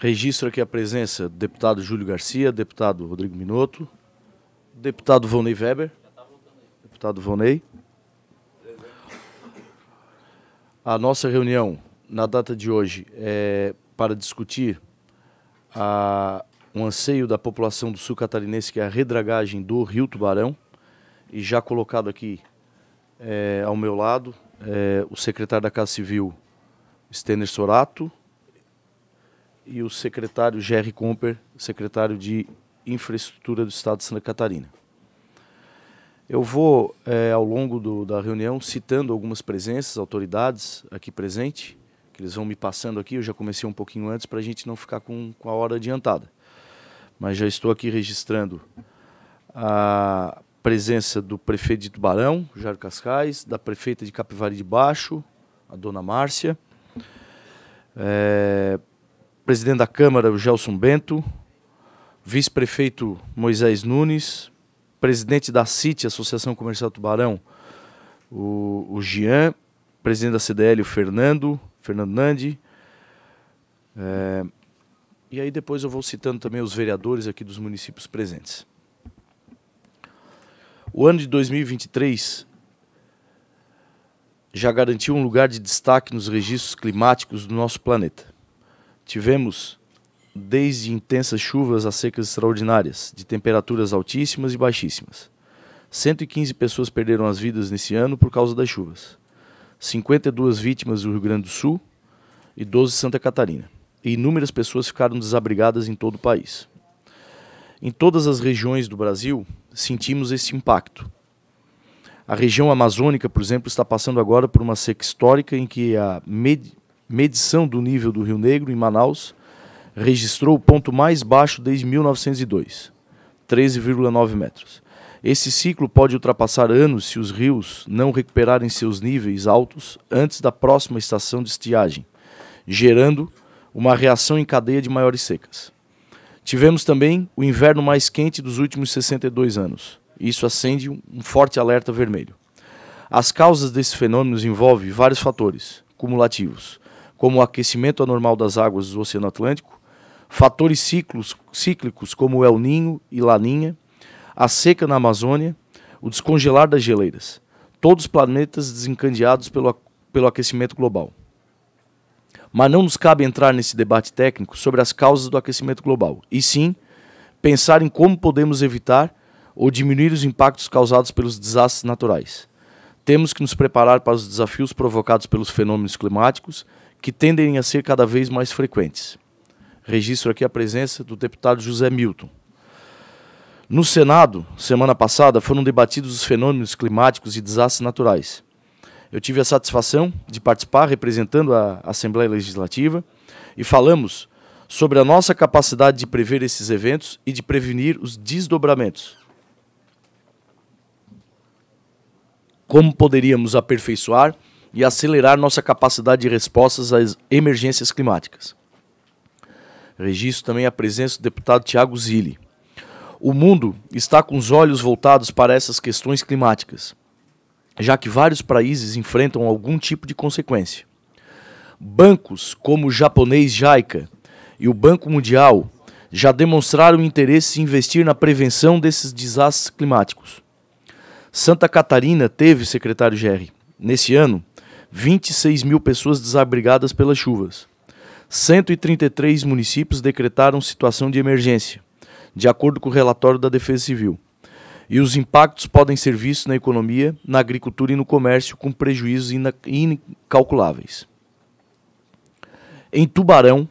Registro aqui a presença do deputado Júlio Garcia, deputado Rodrigo Minotto, deputado Vonei Weber, deputado Vonei. A nossa reunião na data de hoje é para discutir a, um anseio da população do sul catarinense que é a redragagem do Rio Tubarão. E já colocado aqui é, ao meu lado é, o secretário da Casa Civil, Stener Sorato, e o secretário Jerry Comper, secretário de Infraestrutura do Estado de Santa Catarina. Eu vou, é, ao longo do, da reunião, citando algumas presenças, autoridades aqui presentes, que eles vão me passando aqui, eu já comecei um pouquinho antes para a gente não ficar com, com a hora adiantada. Mas já estou aqui registrando a presença do prefeito de Tubarão, Jairo Cascais, da prefeita de Capivari de Baixo, a dona Márcia, é, presidente da Câmara, o Gelson Bento, vice-prefeito Moisés Nunes, presidente da CIT, Associação Comercial Tubarão, o, o Jean, presidente da CDL, o Fernando, Fernando Nandi. É, e aí depois eu vou citando também os vereadores aqui dos municípios presentes. O ano de 2023 já garantiu um lugar de destaque nos registros climáticos do nosso planeta. Tivemos desde intensas chuvas a secas extraordinárias, de temperaturas altíssimas e baixíssimas. 115 pessoas perderam as vidas nesse ano por causa das chuvas. 52 vítimas do Rio Grande do Sul e 12 em Santa Catarina. E inúmeras pessoas ficaram desabrigadas em todo o país. Em todas as regiões do Brasil, sentimos esse impacto. A região amazônica, por exemplo, está passando agora por uma seca histórica em que a medição do nível do Rio Negro em Manaus registrou o ponto mais baixo desde 1902, 13,9 metros. Esse ciclo pode ultrapassar anos se os rios não recuperarem seus níveis altos antes da próxima estação de estiagem, gerando uma reação em cadeia de maiores secas. Tivemos também o inverno mais quente dos últimos 62 anos. Isso acende um forte alerta vermelho. As causas desses fenômenos envolvem vários fatores cumulativos, como o aquecimento anormal das águas do Oceano Atlântico, fatores ciclos, cíclicos como El Ninho e Laninha, a seca na Amazônia, o descongelar das geleiras, todos planetas desencadeados pelo, pelo aquecimento global. Mas não nos cabe entrar nesse debate técnico sobre as causas do aquecimento global, e sim pensar em como podemos evitar ou diminuir os impactos causados pelos desastres naturais. Temos que nos preparar para os desafios provocados pelos fenômenos climáticos que tendem a ser cada vez mais frequentes. Registro aqui a presença do deputado José Milton. No Senado, semana passada, foram debatidos os fenômenos climáticos e desastres naturais. Eu tive a satisfação de participar representando a Assembleia Legislativa e falamos sobre a nossa capacidade de prever esses eventos e de prevenir os desdobramentos. Como poderíamos aperfeiçoar e acelerar nossa capacidade de respostas às emergências climáticas. Registro também a presença do deputado Tiago Zilli. O mundo está com os olhos voltados para essas questões climáticas, já que vários países enfrentam algum tipo de consequência. Bancos como o japonês JICA e o Banco Mundial já demonstraram interesse em investir na prevenção desses desastres climáticos. Santa Catarina teve, secretário Jerry, nesse ano, 26 mil pessoas desabrigadas pelas chuvas. 133 municípios decretaram situação de emergência, de acordo com o relatório da Defesa Civil. E os impactos podem ser vistos na economia, na agricultura e no comércio, com prejuízos incalculáveis. Em Tubarão,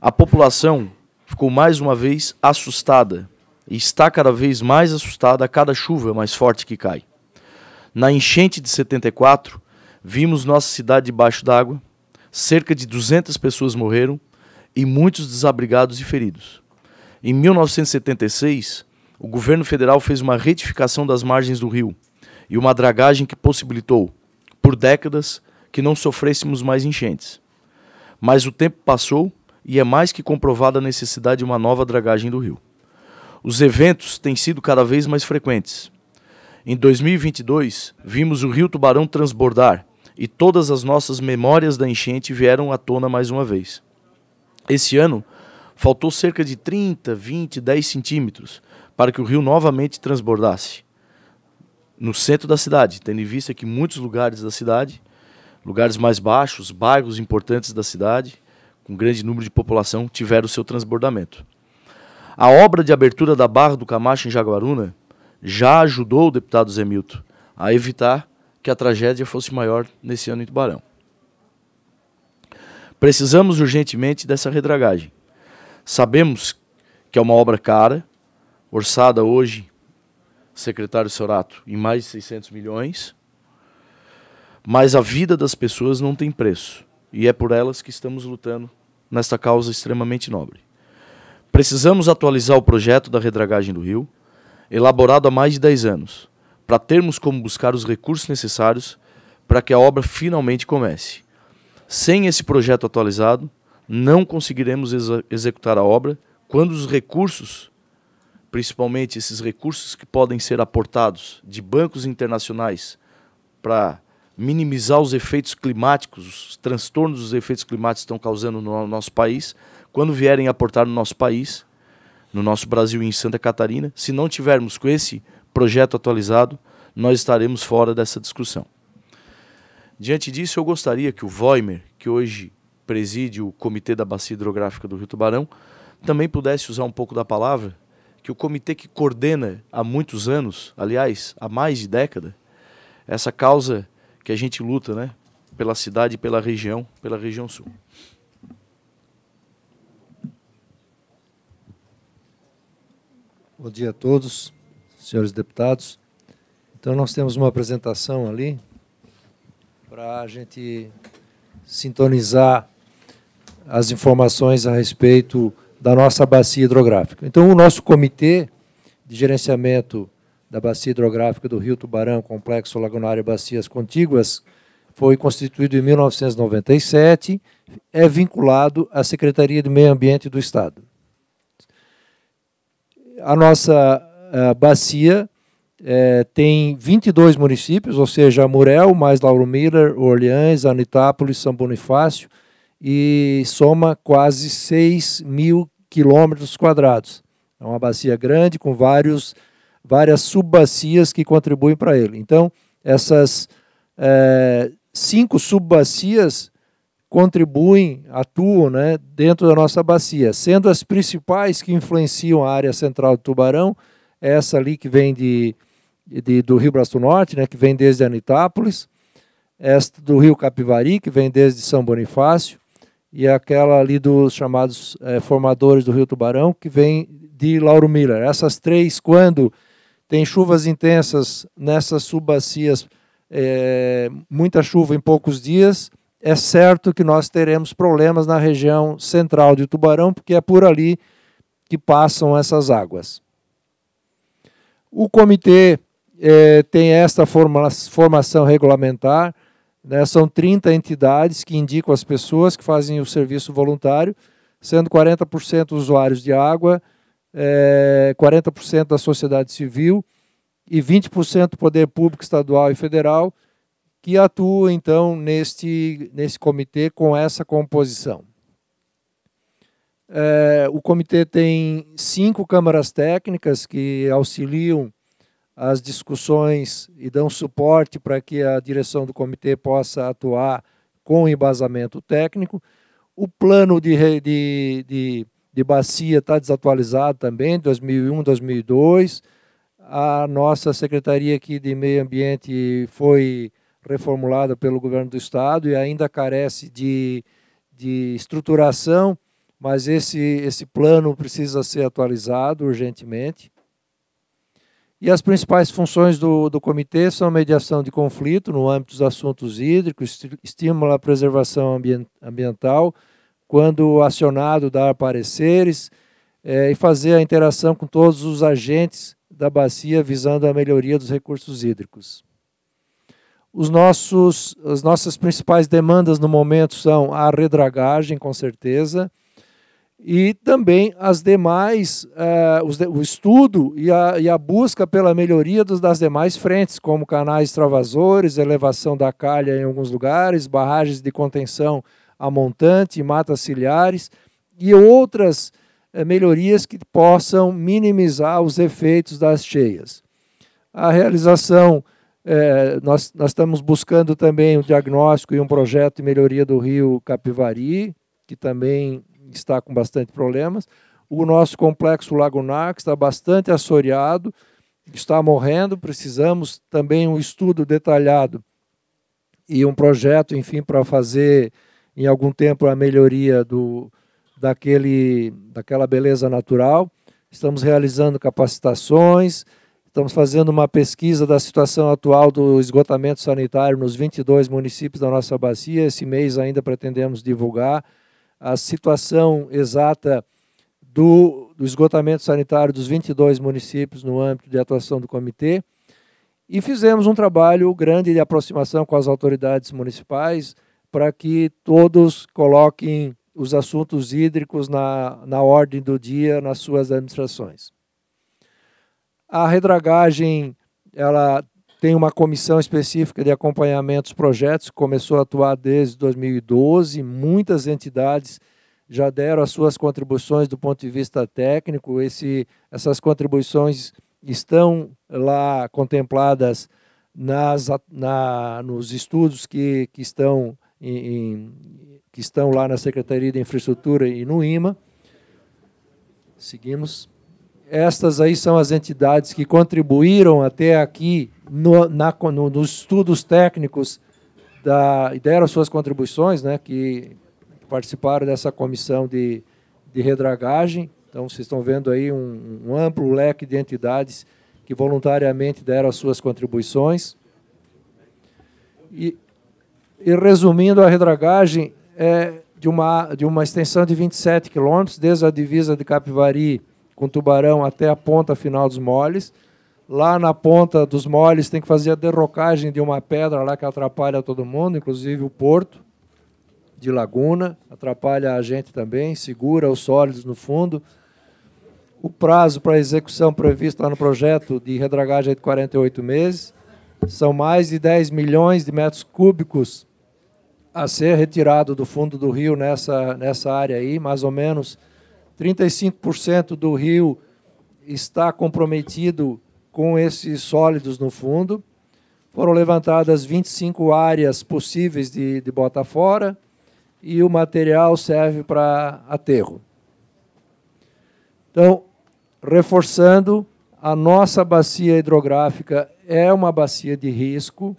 a população ficou mais uma vez assustada e está cada vez mais assustada a cada chuva mais forte que cai. Na enchente de 74, Vimos nossa cidade debaixo d'água, cerca de 200 pessoas morreram e muitos desabrigados e feridos. Em 1976, o governo federal fez uma retificação das margens do rio e uma dragagem que possibilitou, por décadas, que não sofrêssemos mais enchentes. Mas o tempo passou e é mais que comprovada a necessidade de uma nova dragagem do rio. Os eventos têm sido cada vez mais frequentes. Em 2022, vimos o rio Tubarão transbordar e todas as nossas memórias da enchente vieram à tona mais uma vez. Esse ano, faltou cerca de 30, 20, 10 centímetros para que o rio novamente transbordasse no centro da cidade, tendo em vista que muitos lugares da cidade, lugares mais baixos, bairros importantes da cidade, com grande número de população, tiveram seu transbordamento. A obra de abertura da Barra do Camacho em Jaguaruna já ajudou o deputado Zemilto a evitar que a tragédia fosse maior nesse ano em Tubarão. Precisamos urgentemente dessa redragagem. Sabemos que é uma obra cara, orçada hoje, secretário Sorato, em mais de 600 milhões, mas a vida das pessoas não tem preço e é por elas que estamos lutando nesta causa extremamente nobre. Precisamos atualizar o projeto da redragagem do rio, elaborado há mais de 10 anos para termos como buscar os recursos necessários para que a obra finalmente comece. Sem esse projeto atualizado, não conseguiremos ex executar a obra quando os recursos, principalmente esses recursos que podem ser aportados de bancos internacionais para minimizar os efeitos climáticos, os transtornos dos efeitos climáticos estão causando no nosso país, quando vierem aportar no nosso país, no nosso Brasil e em Santa Catarina, se não tivermos com esse projeto atualizado, nós estaremos fora dessa discussão. Diante disso, eu gostaria que o Voimer, que hoje preside o Comitê da Bacia Hidrográfica do Rio Tubarão, também pudesse usar um pouco da palavra, que o comitê que coordena há muitos anos, aliás, há mais de década, essa causa que a gente luta, né, pela cidade, pela região, pela região sul. Bom dia a todos senhores deputados. Então, nós temos uma apresentação ali para a gente sintonizar as informações a respeito da nossa bacia hidrográfica. Então, o nosso comitê de gerenciamento da bacia hidrográfica do Rio Tubarão, Complexo Lagunário e Bacias Contíguas, foi constituído em 1997, é vinculado à Secretaria do Meio Ambiente do Estado. A nossa a bacia é, tem 22 municípios, ou seja, Murel, mais Lauro Miller, Orleans, Anitápolis, São Bonifácio, e soma quase 6 mil quilômetros quadrados. É uma bacia grande com vários, várias subbacias que contribuem para ele. Então, essas é, cinco subbacias contribuem, atuam né, dentro da nossa bacia, sendo as principais que influenciam a área central do Tubarão, essa ali que vem de, de do Rio Braço Norte, né, que vem desde Anitápolis, esta do Rio Capivari, que vem desde São Bonifácio, e aquela ali dos chamados é, formadores do Rio Tubarão, que vem de Lauro Miller. Essas três, quando tem chuvas intensas nessas subbacias, é, eh, muita chuva em poucos dias, é certo que nós teremos problemas na região central de Tubarão, porque é por ali que passam essas águas. O comitê eh, tem esta forma, formação regulamentar, né? são 30 entidades que indicam as pessoas que fazem o serviço voluntário, sendo 40% usuários de água, 40% eh, da sociedade civil e 20% do poder público estadual e federal, que atua então neste, nesse comitê com essa composição. É, o comitê tem cinco câmaras técnicas que auxiliam as discussões e dão suporte para que a direção do comitê possa atuar com embasamento técnico. O plano de, de, de, de bacia está desatualizado também, 2001, 2002. A nossa secretaria aqui de meio ambiente foi reformulada pelo governo do estado e ainda carece de, de estruturação mas esse, esse plano precisa ser atualizado urgentemente. E as principais funções do, do comitê são mediação de conflito no âmbito dos assuntos hídricos, estímulo à preservação ambiental, quando acionado, dar pareceres é, e fazer a interação com todos os agentes da bacia visando a melhoria dos recursos hídricos. Os nossos, as nossas principais demandas no momento são a redragagem, com certeza, e também as demais, uh, o estudo e a, e a, busca pela melhoria dos, das demais frentes, como canais extravasores, elevação da calha em alguns lugares, barragens de contenção a montante, matas ciliares e outras uh, melhorias que possam minimizar os efeitos das cheias. A realização, uh, nós, nós estamos buscando também um diagnóstico e um projeto de melhoria do rio Capivari, que também que está com bastante problemas, o nosso complexo lagunar, que está bastante assoreado, está morrendo, precisamos também um estudo detalhado e um projeto, enfim, para fazer em algum tempo a melhoria do, daquele, daquela beleza natural. Estamos realizando capacitações, estamos fazendo uma pesquisa da situação atual do esgotamento sanitário nos 22 municípios da nossa bacia. Esse mês ainda pretendemos divulgar a situação exata do, do, esgotamento sanitário dos 22 municípios no âmbito de atuação do comitê e fizemos um trabalho grande de aproximação com as autoridades municipais para que todos coloquem os assuntos hídricos na, na ordem do dia nas suas administrações. A redragagem ela tem uma comissão específica de acompanhamento dos projetos, que começou a atuar desde 2012. Muitas entidades já deram as suas contribuições do ponto de vista técnico. Esse, essas contribuições estão lá contempladas nas, na, nos estudos que, que, estão em, em, que estão lá na Secretaria de Infraestrutura e no IMA. Seguimos. Estas aí são as entidades que contribuíram até aqui no, na, no, nos estudos técnicos da, deram suas contribuições, né, que participaram dessa comissão de, de redragagem. Então, vocês estão vendo aí um, um amplo leque de entidades que voluntariamente deram as suas contribuições. E, e resumindo, a redragagem é de uma, de uma extensão de 27 quilômetros, desde a divisa de Capivari com Tubarão até a ponta final dos Moles, Lá na ponta dos moles tem que fazer a derrocagem de uma pedra lá que atrapalha todo mundo, inclusive o porto de laguna, atrapalha a gente também, segura os sólidos no fundo. O prazo para execução previsto lá no projeto de redragagem é de 48 meses. São mais de 10 milhões de metros cúbicos a ser retirado do fundo do rio nessa, nessa área aí, mais ou menos 35% do rio está comprometido com esses sólidos no fundo. Foram levantadas 25 áreas possíveis de, de bota fora e o material serve para aterro. Então, reforçando, a nossa bacia hidrográfica é uma bacia de risco,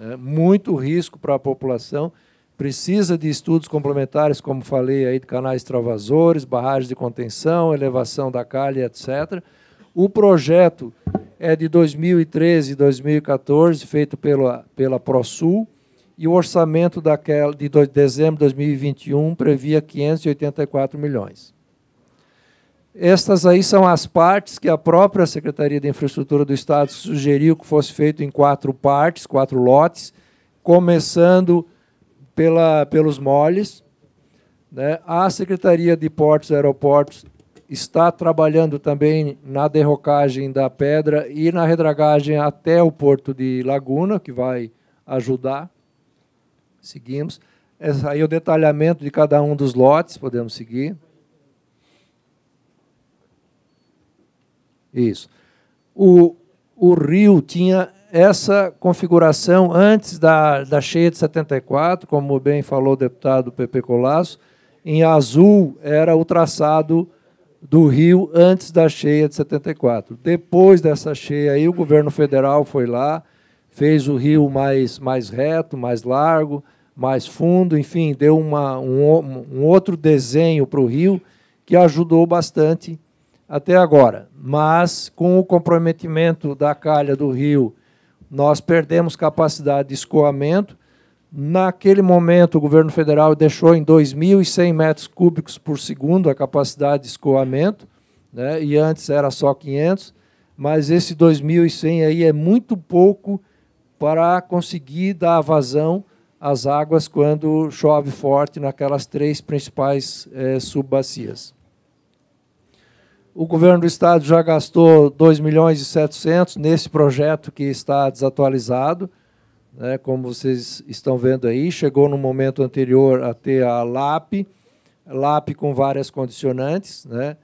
é muito risco para a população, precisa de estudos complementares, como falei, aí, de canais travasores, barragens de contenção, elevação da calha, etc., o projeto é de 2013 e 2014, feito pela, pela ProSul, e o orçamento daquela, de dezembro de 2021 previa 584 milhões. Estas aí são as partes que a própria Secretaria de Infraestrutura do Estado sugeriu que fosse feito em quatro partes, quatro lotes, começando pela, pelos moles. Né? A Secretaria de Portos e Aeroportos está trabalhando também na derrocagem da pedra e na redragagem até o porto de Laguna, que vai ajudar. Seguimos. aí é o detalhamento de cada um dos lotes, podemos seguir. Isso. O, o rio tinha essa configuração antes da, da cheia de 74, como bem falou o deputado Pepe Colasso. Em azul era o traçado do Rio antes da cheia de 74. Depois dessa cheia aí, o governo federal foi lá, fez o rio mais, mais reto, mais largo, mais fundo, enfim, deu uma, um, um outro desenho para o rio que ajudou bastante até agora. Mas com o comprometimento da calha do rio, nós perdemos capacidade de escoamento Naquele momento, o governo federal deixou em 2.100 metros cúbicos por segundo a capacidade de escoamento, né? e antes era só 500, mas esse 2.100 aí é muito pouco para conseguir dar vazão às águas quando chove forte naquelas três principais sub eh, subbacias. O governo do estado já gastou 2 milhões e 700 nesse projeto que está desatualizado, né, como vocês estão vendo aí, chegou no momento anterior a ter a LAP, LAP com várias condicionantes. Né?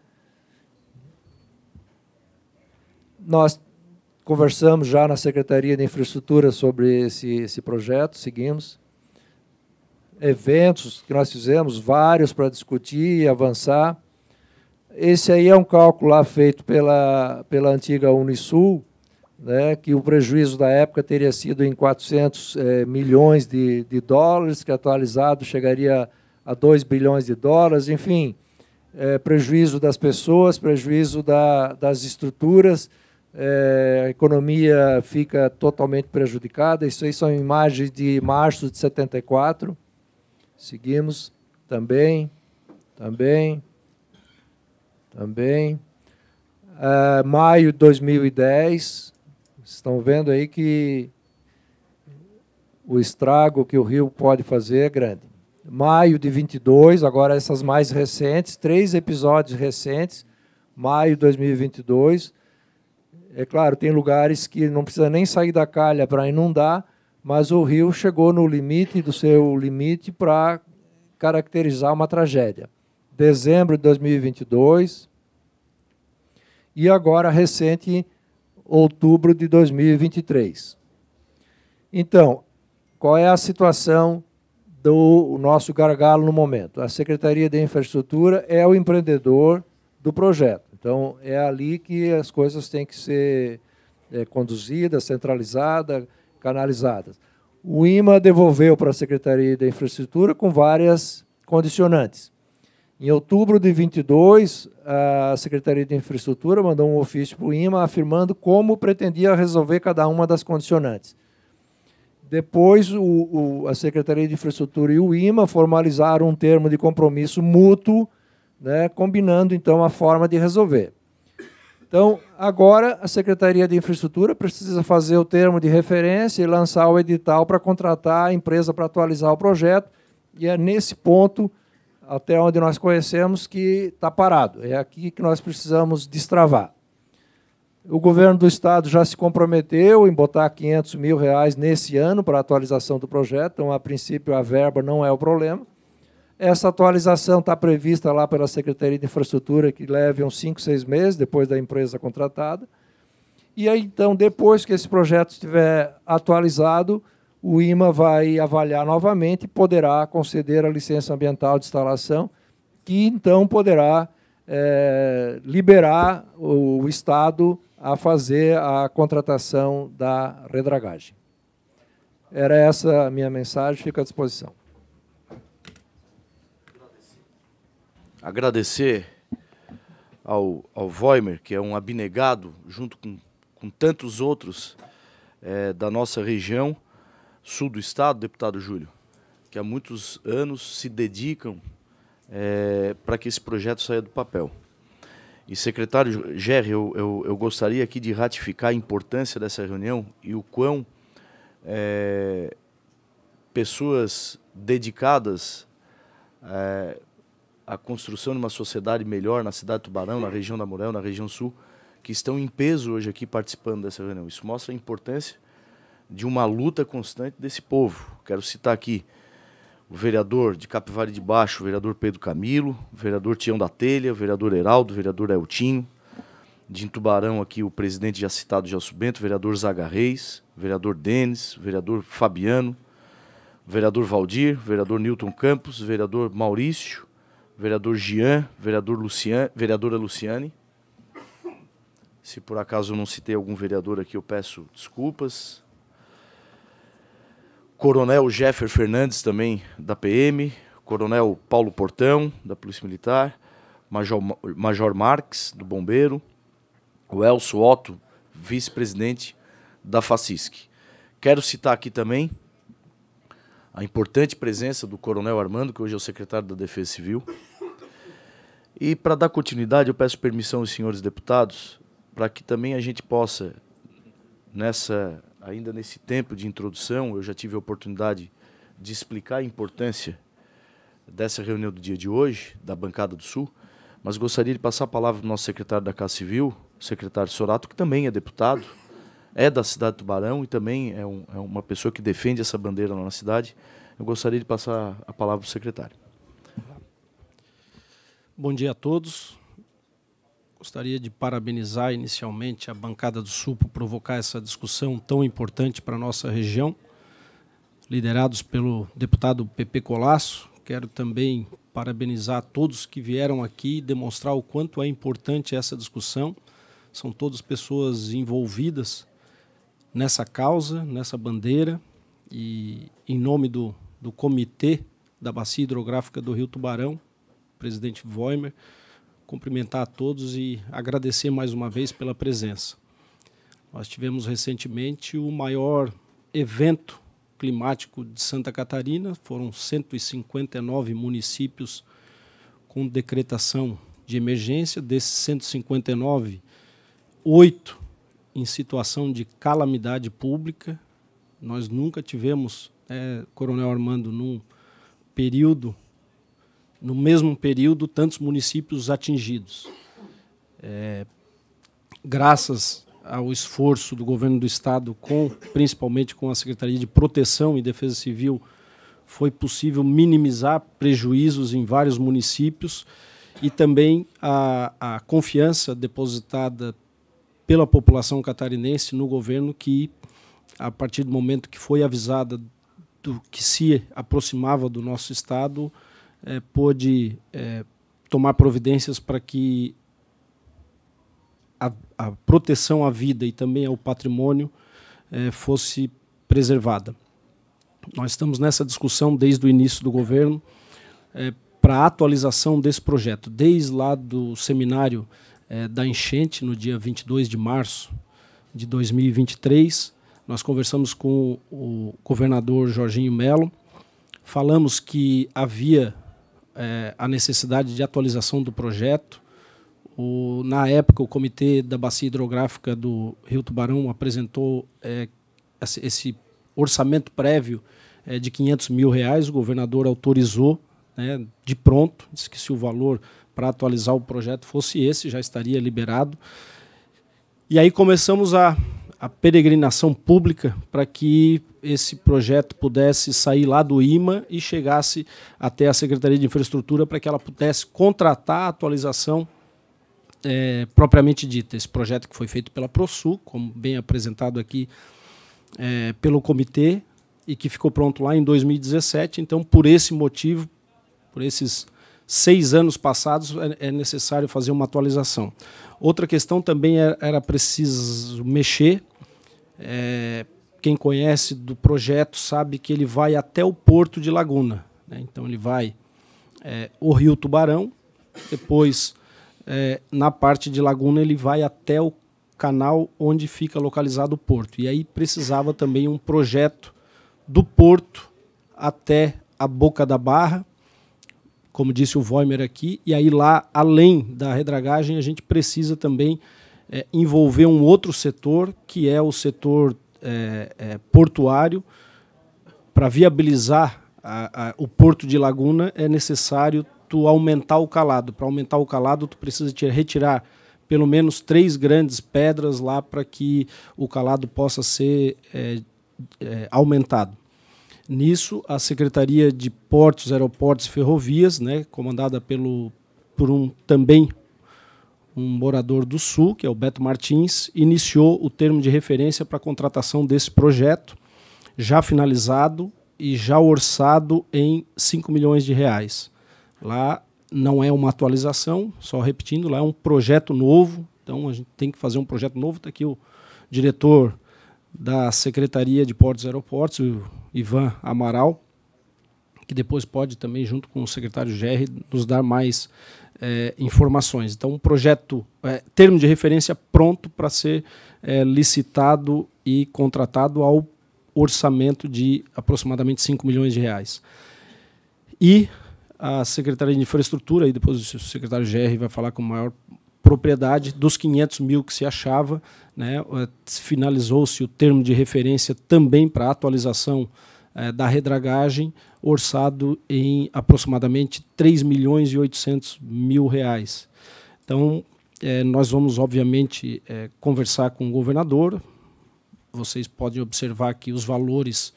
Nós conversamos já na Secretaria de Infraestrutura sobre esse, esse projeto, seguimos. Eventos que nós fizemos, vários para discutir e avançar. Esse aí é um cálculo lá feito pela, pela antiga Unisul, né, que o prejuízo da época teria sido em 400 eh, milhões de, de, dólares, que atualizado chegaria a 2 bilhões de dólares, enfim, eh, prejuízo das pessoas, prejuízo da, das estruturas, eh, a economia fica totalmente prejudicada. Isso aí são imagens de março de 74. Seguimos também, também, também. Uh, maio de 2010, estão vendo aí que o estrago que o rio pode fazer é grande. Maio de 22, agora essas mais recentes, três episódios recentes, maio de 2022. É claro, tem lugares que não precisa nem sair da calha para inundar, mas o rio chegou no limite do seu limite para caracterizar uma tragédia. Dezembro de 2022 e agora recente outubro de 2023. Então, qual é a situação do nosso gargalo no momento? A Secretaria de Infraestrutura é o empreendedor do projeto. Então, é ali que as coisas têm que ser é, conduzidas, centralizadas, canalizadas. O IMA devolveu para a Secretaria de Infraestrutura com várias condicionantes. Em outubro de 22, a Secretaria de Infraestrutura mandou um ofício para o IMA afirmando como pretendia resolver cada uma das condicionantes. Depois, o, o, a Secretaria de Infraestrutura e o IMA formalizaram um termo de compromisso mútuo, né, combinando então a forma de resolver. Então, agora a Secretaria de Infraestrutura precisa fazer o termo de referência e lançar o edital para contratar a empresa para atualizar o projeto. E é nesse ponto até onde nós conhecemos, que está parado. É aqui que nós precisamos destravar. O governo do Estado já se comprometeu em botar 500 mil reais nesse ano para a atualização do projeto, então, a princípio, a verba não é o problema. Essa atualização está prevista lá pela Secretaria de Infraestrutura, que leve uns 5, 6 meses depois da empresa contratada. E aí, então, depois que esse projeto estiver atualizado, o IMA vai avaliar novamente e poderá conceder a licença ambiental de instalação, que então poderá é, liberar o, Estado a fazer a contratação da redragagem. Era essa a minha mensagem, fica à disposição. Agradecer ao, ao Voimer, que é um abnegado, junto com, com tantos outros é, da nossa região, sul do estado, deputado Júlio, que há muitos anos se dedicam é, para que esse projeto saia do papel. E, secretário Gerri, eu, eu, eu, gostaria aqui de ratificar a importância dessa reunião e o quão é, pessoas dedicadas é, à construção de uma sociedade melhor na cidade de Tubarão, na região da Morel, na região sul, que estão em peso hoje aqui participando dessa reunião. Isso mostra a importância de uma luta constante desse povo. Quero citar aqui o vereador de Capivari de Baixo, o vereador Pedro Camilo, o vereador Tião da Telha, o vereador Heraldo, o vereador Eltinho, de Intubarão aqui o presidente já citado Gelson Bento, o vereador Zaga Reis, o vereador Denis, o vereador Fabiano, o vereador Valdir, o vereador Newton Campos, o vereador Maurício, o vereador Jean, o vereador Lucian, vereadora Luciane. Se por acaso eu não citei algum vereador aqui, eu peço desculpas. Coronel Jeffer Fernandes também, da PM, Coronel Paulo Portão, da Polícia Militar, Major, Major Marques, do Bombeiro, o Elso Otto, vice-presidente da FACISC. Quero citar aqui também a importante presença do Coronel Armando, que hoje é o secretário da Defesa Civil. E para dar continuidade, eu peço permissão aos senhores deputados para que também a gente possa, nessa ainda nesse tempo de introdução, eu já tive a oportunidade de explicar a importância dessa reunião do dia de hoje, da Bancada do Sul, mas gostaria de passar a palavra para o nosso secretário da Casa Civil, o secretário Sorato, que também é deputado, é da cidade do Barão e também é, um, é uma pessoa que defende essa bandeira lá na cidade. Eu gostaria de passar a palavra para o secretário. Bom dia a todos. Gostaria de parabenizar inicialmente a bancada do Sul por provocar essa discussão tão importante para a nossa região, liderados pelo deputado Pepe Colasso. Quero também parabenizar todos que vieram aqui demonstrar o quanto é importante essa discussão. São todas pessoas envolvidas nessa causa, nessa bandeira, e em nome do, do Comitê da Bacia Hidrográfica do Rio Tubarão, presidente Voimer, cumprimentar a todos e agradecer mais uma vez pela presença. Nós tivemos recentemente o maior evento climático de Santa Catarina, foram 159 municípios com decretação de emergência, desses 159, oito em situação de calamidade pública. Nós nunca tivemos, é, Coronel Armando, num período no mesmo período, tantos municípios atingidos. É, graças ao esforço do governo do estado, com principalmente com a Secretaria de Proteção e Defesa Civil, foi possível minimizar prejuízos em vários municípios e também a, a confiança depositada pela população catarinense no governo que, a partir do momento que foi avisada do que se aproximava do nosso estado, é, pôde é, tomar providências para que a, a, proteção à vida e também ao patrimônio é, fosse preservada. Nós estamos nessa discussão desde o início do governo para a atualização desse projeto, desde lá do seminário da enchente, no dia 22 de março de 2023. Nós conversamos com o governador Jorginho Melo, falamos que havia é, a necessidade de atualização do projeto. O, na época, o Comitê da Bacia Hidrográfica do Rio Tubarão apresentou é, esse orçamento prévio é, de 500 mil reais. O governador autorizou né, de pronto, disse que se o valor para atualizar o projeto fosse esse, já estaria liberado. E aí começamos a a peregrinação pública para que esse projeto pudesse sair lá do IMA e chegasse até a Secretaria de Infraestrutura para que ela pudesse contratar a atualização é, propriamente dita. Esse projeto que foi feito pela ProSul, como bem apresentado aqui é, pelo comitê, e que ficou pronto lá em 2017. Então, por esse motivo, por esses seis anos passados, é, é, necessário fazer uma atualização. Outra questão também era, é, era preciso mexer. É, quem conhece do projeto sabe que ele vai até o porto de Laguna. Né? Então ele vai é, o Rio Tubarão, depois é, na parte de Laguna ele vai até o canal onde fica localizado o porto. E aí precisava também um projeto do porto até a boca da barra como disse o Voimer aqui, e aí lá, além da redragagem, a gente precisa também é, envolver um outro setor, que é o setor é, é, portuário. Para viabilizar a, a, o porto de Laguna, é necessário tu aumentar o calado. Para aumentar o calado, tu precisa te retirar pelo menos três grandes pedras lá para que o calado possa ser é, é, aumentado. Nisso, a Secretaria de Portos, Aeroportos e Ferrovias, né, comandada pelo, por um também um morador do Sul, que é o Beto Martins, iniciou o termo de referência para a contratação desse projeto, já finalizado e já orçado em 5 milhões de reais. Lá não é uma atualização, só repetindo, lá é um projeto novo, então a gente tem que fazer um projeto novo. Está aqui o diretor da Secretaria de Portos e Aeroportos, o Ivan Amaral, que depois pode também, junto com o secretário GR, nos dar mais é, informações. Então, um projeto, é, termo de referência pronto para ser é, licitado e contratado ao orçamento de aproximadamente 5 milhões de reais. E a Secretaria de Infraestrutura, e depois o secretário GR vai falar com maior propriedade dos 500 mil que se achava. Né, eh, Finalizou-se o termo de referência também para atualização eh, da redragagem, orçado em aproximadamente 3 milhões e 800 mil reais. Então, eh, nós vamos, obviamente, conversar com o governador. Vocês podem observar que os valores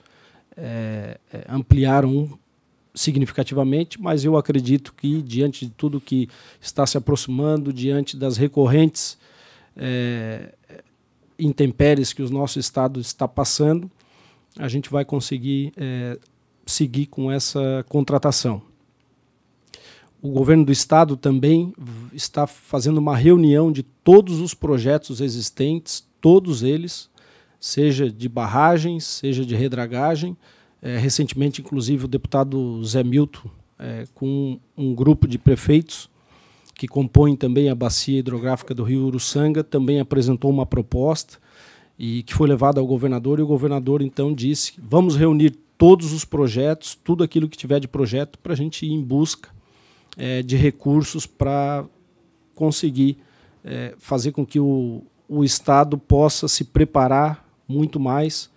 ampliaram significativamente, mas eu acredito que, diante de tudo que está se aproximando, diante das recorrentes é, intempéries que o nosso Estado está passando, a gente vai conseguir é, seguir com essa contratação. O governo do Estado também está fazendo uma reunião de todos os projetos existentes, todos eles, seja de barragens, seja de redragagem, é, recentemente, inclusive, o deputado Zé Milton, é, com um grupo de prefeitos que compõem também a bacia hidrográfica do Rio Uruçanga, também apresentou uma proposta e que foi levada ao governador e o governador então disse: vamos reunir todos os projetos, tudo aquilo que tiver de projeto para a gente ir em busca é, de recursos para conseguir é, fazer com que o, o Estado possa se preparar muito mais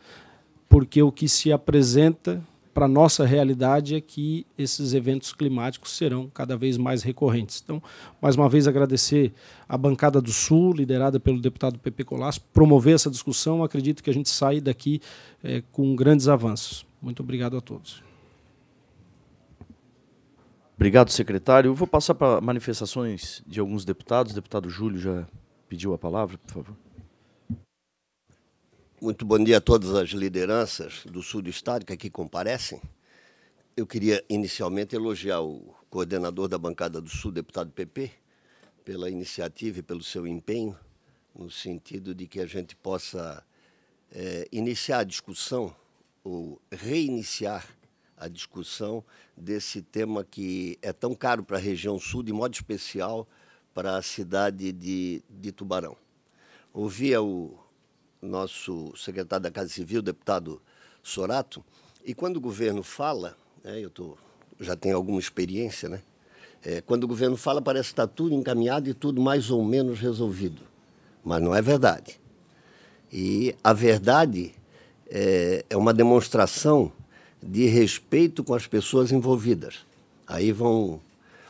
porque o que se apresenta para a nossa realidade é que esses eventos climáticos serão cada vez mais recorrentes. Então, mais uma vez, agradecer a bancada do Sul, liderada pelo deputado Pepe Colasso, promover essa discussão. Acredito que a gente sai daqui é, com grandes avanços. Muito obrigado a todos. Obrigado, secretário. Eu vou passar para manifestações de alguns deputados. O deputado Júlio já pediu a palavra, por favor. Muito bom dia a todas as lideranças do sul do estado que aqui comparecem. Eu queria inicialmente elogiar o coordenador da bancada do sul, deputado PP, pela iniciativa e pelo seu empenho, no sentido de que a gente possa é, iniciar a discussão ou reiniciar a discussão desse tema que é tão caro para a região sul, de modo especial para a cidade de, de Tubarão. Ouvia o nosso secretário da Casa Civil, deputado Sorato, e quando o governo fala, né, eu tô, já tenho alguma experiência, né? É, quando o governo fala, parece que está tudo encaminhado e tudo mais ou menos resolvido. Mas não é verdade. E a verdade é, é uma demonstração de respeito com as pessoas envolvidas. Aí vão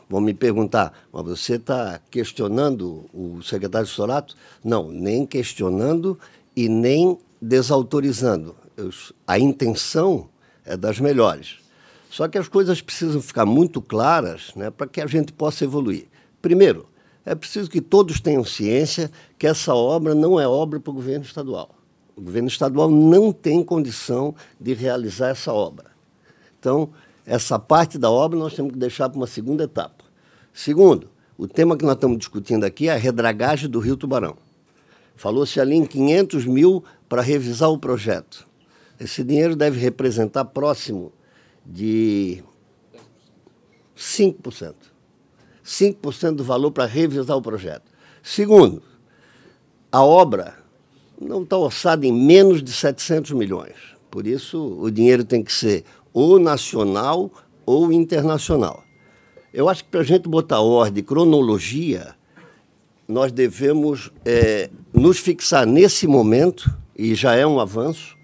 vão me perguntar, mas você está questionando o secretário Sorato? Não, nem questionando e nem desautorizando. Eu, a intenção é das melhores. Só que as coisas precisam ficar muito claras né, para que a gente possa evoluir. Primeiro, é preciso que todos tenham ciência que essa obra não é obra para o governo estadual. O governo estadual não tem condição de realizar essa obra. Então, essa parte da obra nós temos que deixar para uma segunda etapa. Segundo, o tema que nós estamos discutindo aqui é a redragagem do Rio Tubarão. Falou-se ali em 500 mil para revisar o projeto. Esse dinheiro deve representar próximo de 5%. 5% do valor para revisar o projeto. Segundo, a obra não está orçada em menos de 700 milhões. Por isso, o dinheiro tem que ser ou nacional ou internacional. Eu acho que para a gente botar ordem, cronologia, nós devemos é, nos fixar nesse momento, e já é um avanço,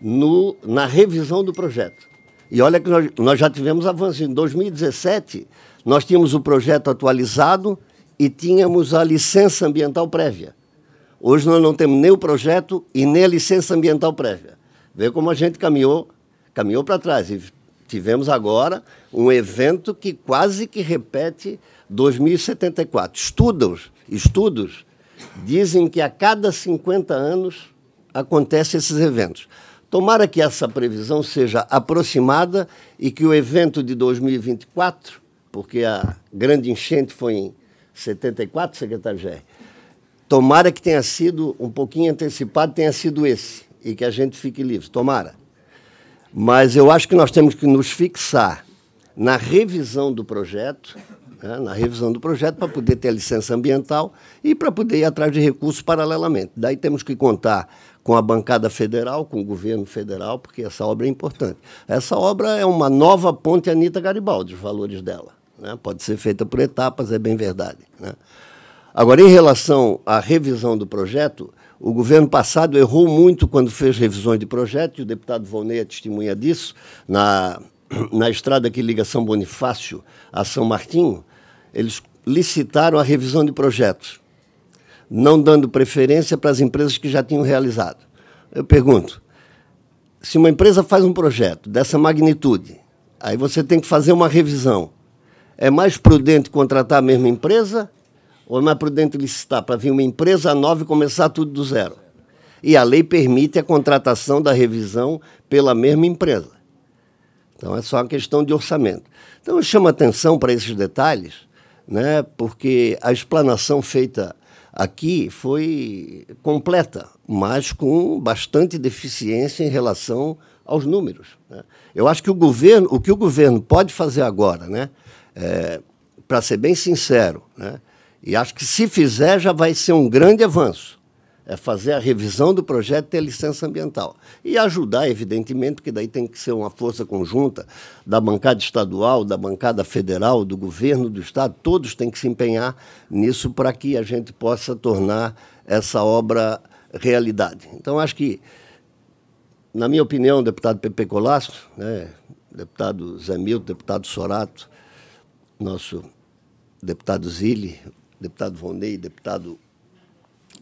no, na revisão do projeto. E olha que nós, nós já tivemos avanço. Em 2017, nós tínhamos o projeto atualizado e tínhamos a licença ambiental prévia. Hoje nós não temos nem o projeto e nem a licença ambiental prévia. Vê como a gente caminhou, caminhou para trás. E tivemos agora um evento que quase que repete 2074. Estudos estudos dizem que a cada 50 anos acontecem esses eventos. Tomara que essa previsão seja aproximada e que o evento de 2024, porque a grande enchente foi em 74, secretário Jair, tomara que tenha sido um pouquinho antecipado, tenha sido esse, e que a gente fique livre, tomara. Mas eu acho que nós temos que nos fixar na revisão do projeto, né, na revisão do projeto para poder ter a licença ambiental e para poder ir atrás de recursos paralelamente. Daí temos que contar com a bancada federal, com o governo federal, porque essa obra é importante. Essa obra é uma nova ponte Anitta Garibaldi, os valores dela. Né? Pode ser feita por etapas, é bem verdade. Né? Agora, em relação à revisão do projeto, o governo passado errou muito quando fez revisões de projeto, e o deputado Volney é testemunha disso, na, na estrada que liga São Bonifácio a São Martinho, eles licitaram a revisão de projetos, não dando preferência para as empresas que já tinham realizado. Eu pergunto, se uma empresa faz um projeto dessa magnitude, aí você tem que fazer uma revisão. É mais prudente contratar a mesma empresa ou é mais prudente licitar para vir uma empresa nova e começar tudo do zero? E a lei permite a contratação da revisão pela mesma empresa. Então é só uma questão de orçamento. Então eu chamo atenção para esses detalhes né? porque a explanação feita aqui foi completa, mas com bastante deficiência em relação aos números. Né? Eu acho que o governo, o que o governo pode fazer agora, né? É, para ser bem sincero, né? e acho que se fizer já vai ser um grande avanço, é fazer a revisão do projeto e ter licença ambiental. E ajudar, evidentemente, porque daí tem que ser uma força conjunta da bancada estadual, da bancada federal, do governo, do Estado, todos têm que se empenhar nisso para que a gente possa tornar essa obra realidade. Então, acho que, na minha opinião, deputado Pepe Colasso, né, deputado Zé Milton, deputado Sorato, nosso deputado Zilli, deputado Vonei, deputado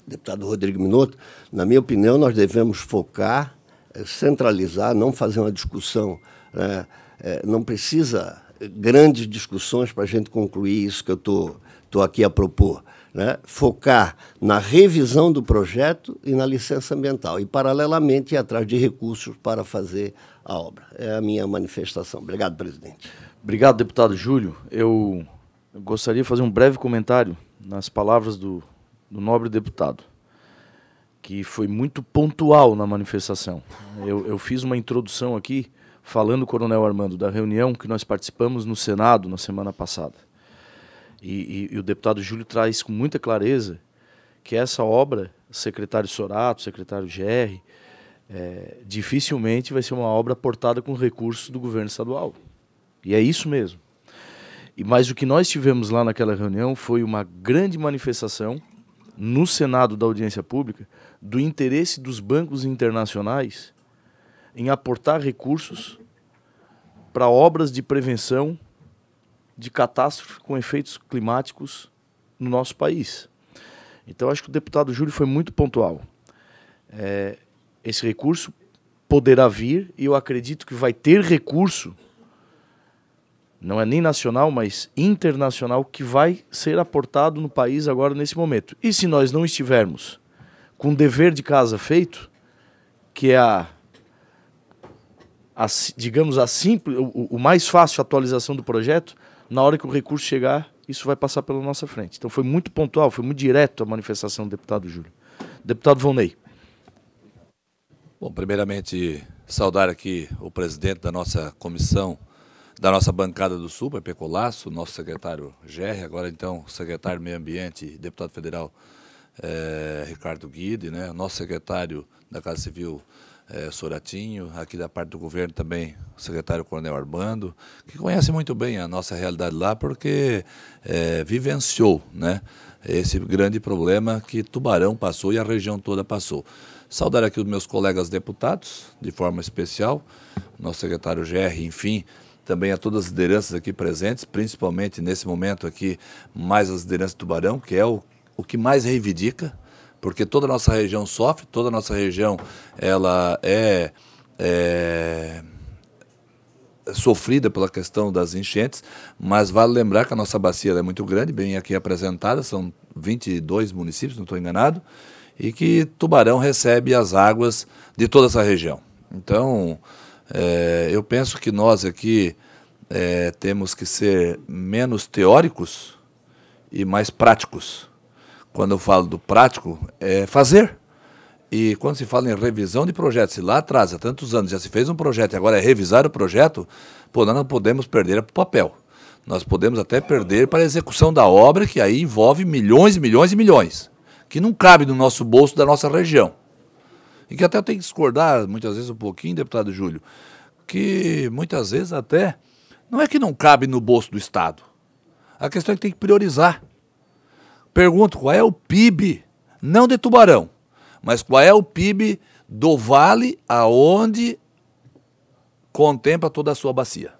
deputado Rodrigo Minotto, na minha opinião, nós devemos focar, eh, centralizar, não fazer uma discussão. Né? Eh, não precisa grandes discussões para a gente concluir isso que eu estou tô, tô aqui a propor. Né? focar na revisão do projeto e na licença ambiental e, paralelamente, ir atrás de recursos para fazer a obra. É a minha manifestação. Obrigado, presidente. Obrigado, deputado Júlio. Eu gostaria de fazer um breve comentário nas palavras do do nobre deputado, que foi muito pontual na manifestação. Eu, eu fiz uma introdução aqui, falando, Coronel Armando, da reunião que nós participamos no Senado na semana passada. E, e, e o deputado Júlio traz com muita clareza que essa obra, secretário Sorato, secretário GR, é, dificilmente vai ser uma obra aportada com recursos do governo estadual. E é isso mesmo. E mas o que nós tivemos lá naquela reunião foi uma grande manifestação no Senado da audiência pública do interesse dos bancos internacionais em aportar recursos para obras de prevenção de catástrofe com efeitos climáticos no nosso país. Então, acho que o deputado Júlio foi muito pontual. É, esse recurso poderá vir e eu acredito que vai ter recurso não é nem nacional, mas internacional, que vai ser aportado no país agora nesse momento. E se nós não estivermos com o dever de casa feito, que é a, a digamos, a simples, o, o mais fácil atualização do projeto, na hora que o recurso chegar, isso vai passar pela nossa frente. Então foi muito pontual, foi muito direto a manifestação do deputado Júlio. Deputado Volney. Bom, primeiramente, saudar aqui o presidente da nossa comissão da nossa bancada do Sul, Pepe Colasso, nosso secretário Gerre, agora então secretário Meio Ambiente, deputado federal é, Ricardo Guide, né? nosso secretário da Casa Civil é, Soratinho, aqui da parte do governo também o secretário Coronel Armando, que conhece muito bem a nossa realidade lá, porque é, vivenciou né, esse grande problema que Tubarão passou e a região toda passou. Saudar aqui os meus colegas deputados, de forma especial, nosso secretário Gerri, enfim, também a todas as lideranças aqui presentes, principalmente nesse momento aqui, mais as lideranças do Tubarão, que é o, o que mais reivindica, porque toda a nossa região sofre, toda a nossa região ela é, é sofrida pela questão das enchentes, mas vale lembrar que a nossa bacia é muito grande, bem aqui apresentada, são 22 municípios, não estou enganado, e que Tubarão recebe as águas de toda essa região. Então, é, eu penso que nós aqui é, temos que ser menos teóricos e mais práticos. Quando eu falo do prático, é fazer. E quando se fala em revisão de projetos, se lá atrás, há tantos anos, já se fez um projeto e agora é revisar o projeto, pô, nós não podemos perder para o papel. Nós podemos até perder para a execução da obra, que aí envolve milhões e milhões e milhões, que não cabe no nosso bolso da nossa região e que até eu tenho que discordar, muitas vezes, um pouquinho, deputado Júlio, que muitas vezes até não é que não cabe no bolso do Estado. A questão é que tem que priorizar. Pergunto qual é o PIB, não de Tubarão, mas qual é o PIB do vale aonde contempla toda a sua bacia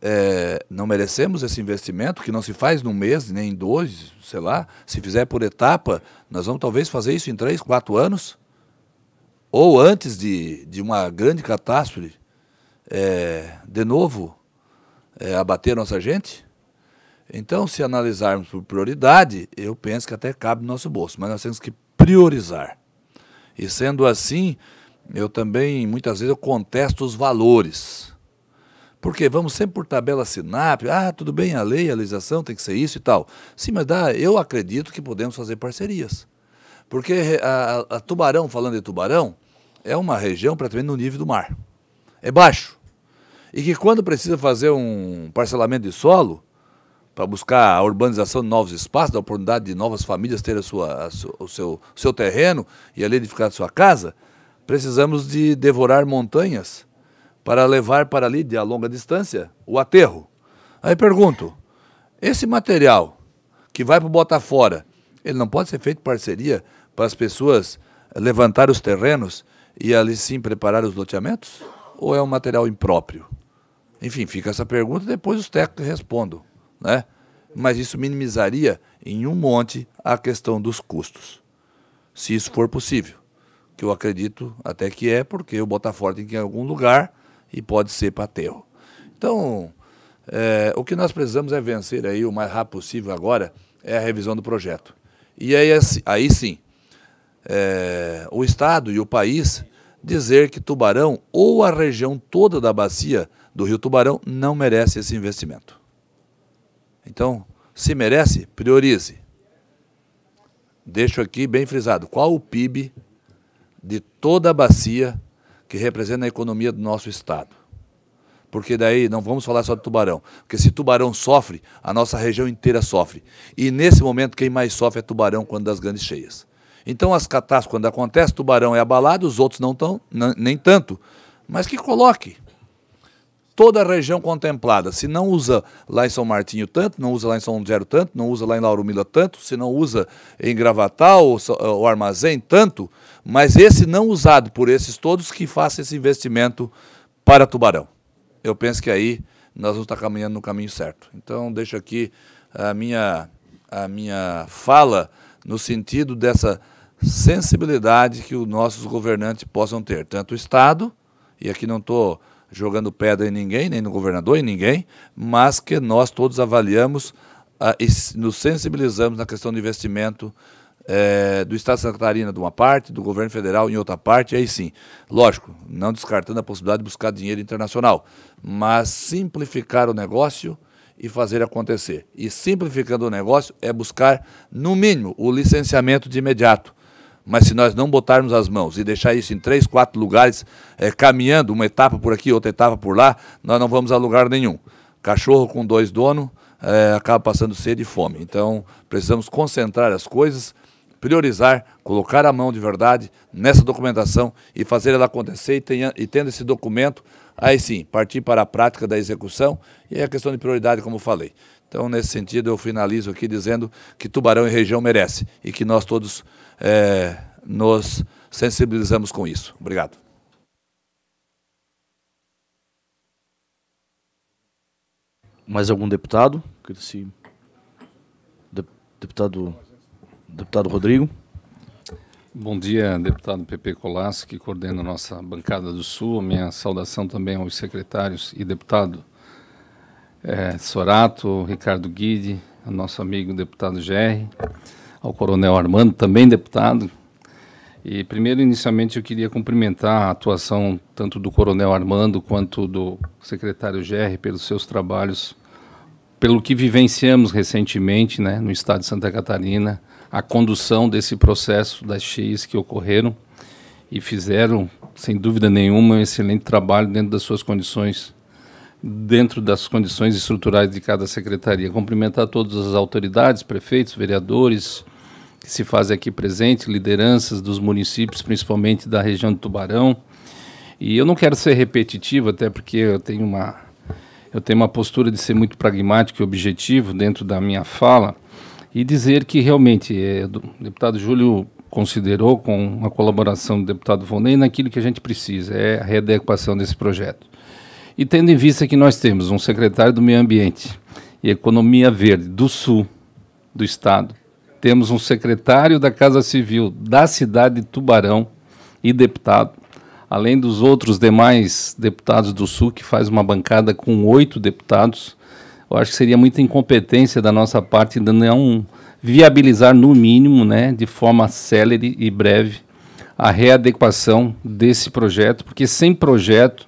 é, não merecemos esse investimento que não se faz num mês, nem em dois, sei lá. Se fizer por etapa, nós vamos talvez fazer isso em três, quatro anos, ou antes de, de uma grande catástrofe, é, de novo, é, abater nossa gente. Então, se analisarmos por prioridade, eu penso que até cabe no nosso bolso, mas nós temos que priorizar. E sendo assim, eu também, muitas vezes, eu contesto os valores porque vamos sempre por tabela SINAP, ah, tudo bem, a lei, a legislação tem que ser isso e tal. Sim, mas dá, eu acredito que podemos fazer parcerias. Porque eh, a, a Tubarão, falando de Tubarão, é uma região praticamente no nível do mar. É baixo. E que quando precisa fazer um parcelamento de solo, para buscar a urbanização de novos espaços, da oportunidade de novas famílias terem a sua, a o, seu, seu terreno e ali edificar a sua casa, precisamos de devorar montanhas para levar para ali de a longa distância o aterro. Aí pergunto, esse material que vai para o Botafora, ele não pode ser feito parceria para as pessoas levantar os terrenos e ali sim preparar os loteamentos? Ou é um material impróprio? Enfim, fica essa pergunta depois os técnicos respondam, né? Mas isso minimizaria em um monte a questão dos custos, se isso for possível, que eu acredito até que é, porque o Botafogo tem que em algum lugar e pode ser para aterro. Então, é, o que nós precisamos é vencer aí o mais rápido possível agora é a revisão do projeto. E aí, é aí sim, é, o Estado e o país dizer que Tubarão ou a região toda da bacia do Rio Tubarão não merece esse investimento. Então, se merece, priorize. Deixo aqui bem frisado qual o PIB de toda a bacia que representa a economia do nosso Estado. Porque daí não vamos falar só de tubarão. Porque se tubarão sofre, a nossa região inteira sofre. E nesse momento, quem mais sofre é tubarão quando das grandes cheias. Então, as catástrofes, quando acontece, tubarão é abalado, os outros não estão, nem tanto. Mas que coloque toda a região contemplada. Se não usa lá em São Martinho tanto, não usa lá em São Gero tanto, não usa lá em Lauro Mila tanto, se não usa em Gravatal ou, ou Armazém tanto, mas esse não usado por esses todos que façam esse investimento para Tubarão. Eu penso que aí nós vamos estar caminhando no caminho certo. Então, deixo aqui a minha, a minha fala no sentido dessa sensibilidade que os nossos governantes possam ter, tanto o Estado, e aqui não estou jogando pedra em ninguém, nem no governador, em ninguém, mas que nós todos avaliamos ah, e nos sensibilizamos na questão do investimento eh, do Estado de Santa Catarina de uma parte, do governo federal em outra parte, aí sim, lógico, não descartando a possibilidade de buscar dinheiro internacional, mas simplificar o negócio e fazer acontecer. E simplificando o negócio é buscar, no mínimo, o licenciamento de imediato mas se nós não botarmos as mãos e deixar isso em três, quatro lugares, é, caminhando, uma etapa por aqui, outra etapa por lá, nós não vamos a lugar nenhum. Cachorro com dois donos é, acaba passando sede e fome. Então, precisamos concentrar as coisas, priorizar, colocar a mão de verdade nessa documentação e fazer ela acontecer e, tenha, e tendo esse documento, aí sim, partir para a prática da execução e é a questão de prioridade, como falei. Então, nesse sentido, eu finalizo aqui dizendo que Tubarão e região merece e que nós todos é, nos sensibilizamos com isso. Obrigado. Mais algum deputado? Deputado, deputado Rodrigo. Bom dia, deputado Pepe Colasso, que coordena a nossa bancada do Sul. Minha saudação também aos secretários e deputado é, Sorato, Ricardo Guide, nosso amigo deputado Gerri ao Coronel Armando, também deputado. E primeiro, inicialmente, eu queria cumprimentar a atuação tanto do Coronel Armando quanto do secretário GR pelos seus trabalhos, pelo que vivenciamos recentemente né, no estado de Santa Catarina, a condução desse processo das cheias que ocorreram e fizeram, sem dúvida nenhuma, um excelente trabalho dentro das suas condições dentro das condições estruturais de cada secretaria. Cumprimentar todas as autoridades, prefeitos, vereadores que se fazem aqui presentes, lideranças dos municípios, principalmente da região de Tubarão. E eu não quero ser repetitivo, até porque eu tenho uma, eu tenho uma postura de ser muito pragmático e objetivo dentro da minha fala e dizer que realmente é, o deputado Júlio considerou com a colaboração do deputado Vonei naquilo que a gente precisa, é a readequação desse projeto. E tendo em vista que nós temos um secretário do Meio Ambiente e Economia Verde do Sul do Estado, temos um secretário da Casa Civil da cidade de Tubarão e deputado, além dos outros demais deputados do Sul, que faz uma bancada com oito deputados, eu acho que seria muita incompetência da nossa parte ainda não viabilizar, no mínimo, né, de forma célere e breve, a readequação desse projeto, porque sem projeto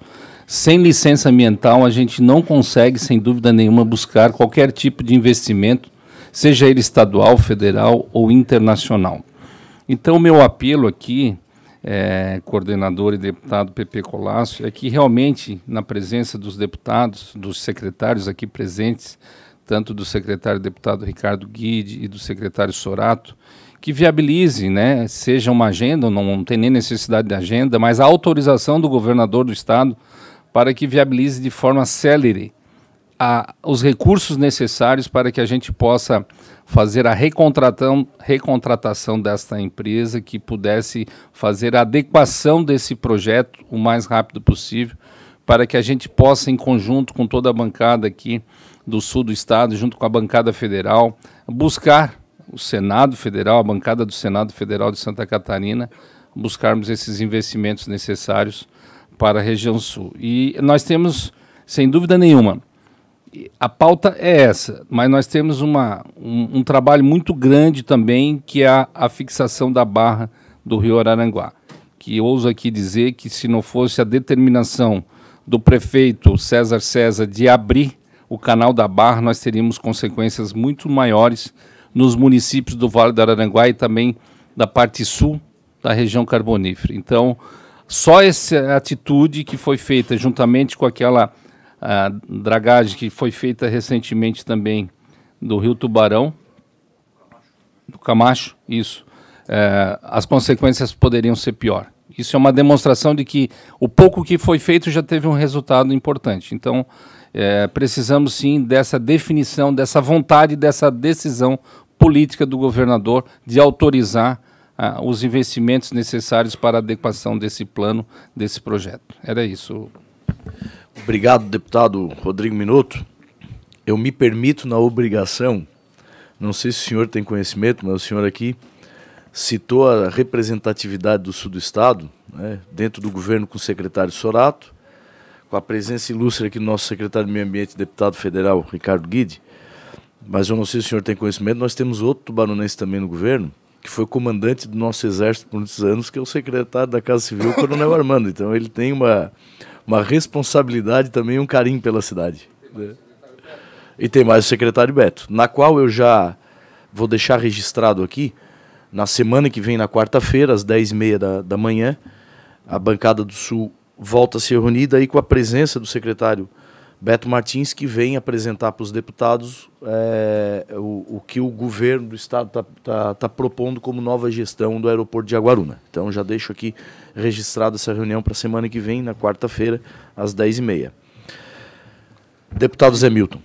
sem licença ambiental, a gente não consegue, sem dúvida nenhuma, buscar qualquer tipo de investimento, seja ele estadual, federal ou internacional. Então, meu apelo aqui, é, coordenador e deputado Pepe Colasso, é que realmente, na presença dos deputados, dos secretários aqui presentes, tanto do secretário deputado Ricardo Guide e do secretário Sorato, que viabilize, né, seja uma agenda, não, não tem nem necessidade de agenda, mas a autorização do governador do estado para que viabilize de forma célere a, os recursos necessários para que a gente possa fazer a recontratação, recontratação desta empresa que pudesse fazer a adequação desse projeto o mais rápido possível, para que a gente possa, em conjunto com toda a bancada aqui do sul do estado, junto com a bancada federal, buscar o Senado Federal, a bancada do Senado Federal de Santa Catarina, buscarmos esses investimentos necessários para a região sul. E nós temos, sem dúvida nenhuma, a pauta é essa, mas nós temos uma, um, um trabalho muito grande também, que é a, a fixação da barra do rio Araranguá. Que ouso aqui dizer que se não fosse a determinação do prefeito César César de abrir o canal da barra, nós teríamos consequências muito maiores nos municípios do Vale do Araranguá e também da parte sul da região carbonífera. Então, só essa atitude que foi feita juntamente com aquela uh, dragagem que foi feita recentemente também do Rio Tubarão, do Camacho, isso, uh, as consequências poderiam ser pior. Isso é uma demonstração de que o pouco que foi feito já teve um resultado importante. Então, é, precisamos sim dessa definição, dessa vontade, dessa decisão política do governador de autorizar ah, os investimentos necessários para a adequação desse plano, desse projeto. Era isso. Obrigado, deputado Rodrigo Minuto. Eu me permito na obrigação, não sei se o senhor tem conhecimento, mas o senhor aqui citou a representatividade do sul do estado, né, dentro do governo com o secretário Sorato, com a presença ilustre aqui do nosso secretário de Meio Ambiente, deputado federal Ricardo Guide. Mas eu não sei se o senhor tem conhecimento, nós temos outro tubaronense também no governo, que foi comandante do nosso exército por muitos anos, que é o secretário da Casa Civil, Coronel Armando. Então ele tem uma, uma responsabilidade também, um carinho pela cidade. Né? E tem mais o secretário Beto, na qual eu já vou deixar registrado aqui, na semana que vem, na quarta-feira, às 10h30 da, da manhã, a bancada do Sul volta a ser reunida aí com a presença do secretário Beto Beto Martins, que vem apresentar para os deputados é, o, o, que o governo do Estado está tá, tá propondo como nova gestão do aeroporto de Aguaruna. Então, já deixo aqui registrada essa reunião para a semana que vem, na quarta-feira, às 10h30. Deputado Zé Milton.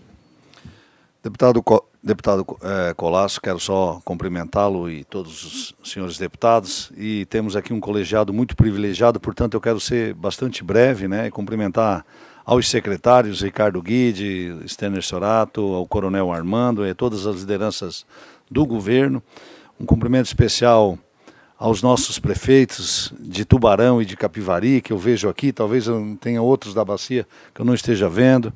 Deputado, deputado é, Colasso, quero só cumprimentá-lo e todos os senhores deputados. E temos aqui um colegiado muito privilegiado, portanto, eu quero ser bastante breve né, e cumprimentar aos secretários Ricardo Guide, Stener Sorato, ao Coronel Armando e todas as lideranças do governo. Um cumprimento especial aos nossos prefeitos de Tubarão e de Capivari, que eu vejo aqui, talvez tenha outros da Bacia que eu não esteja vendo.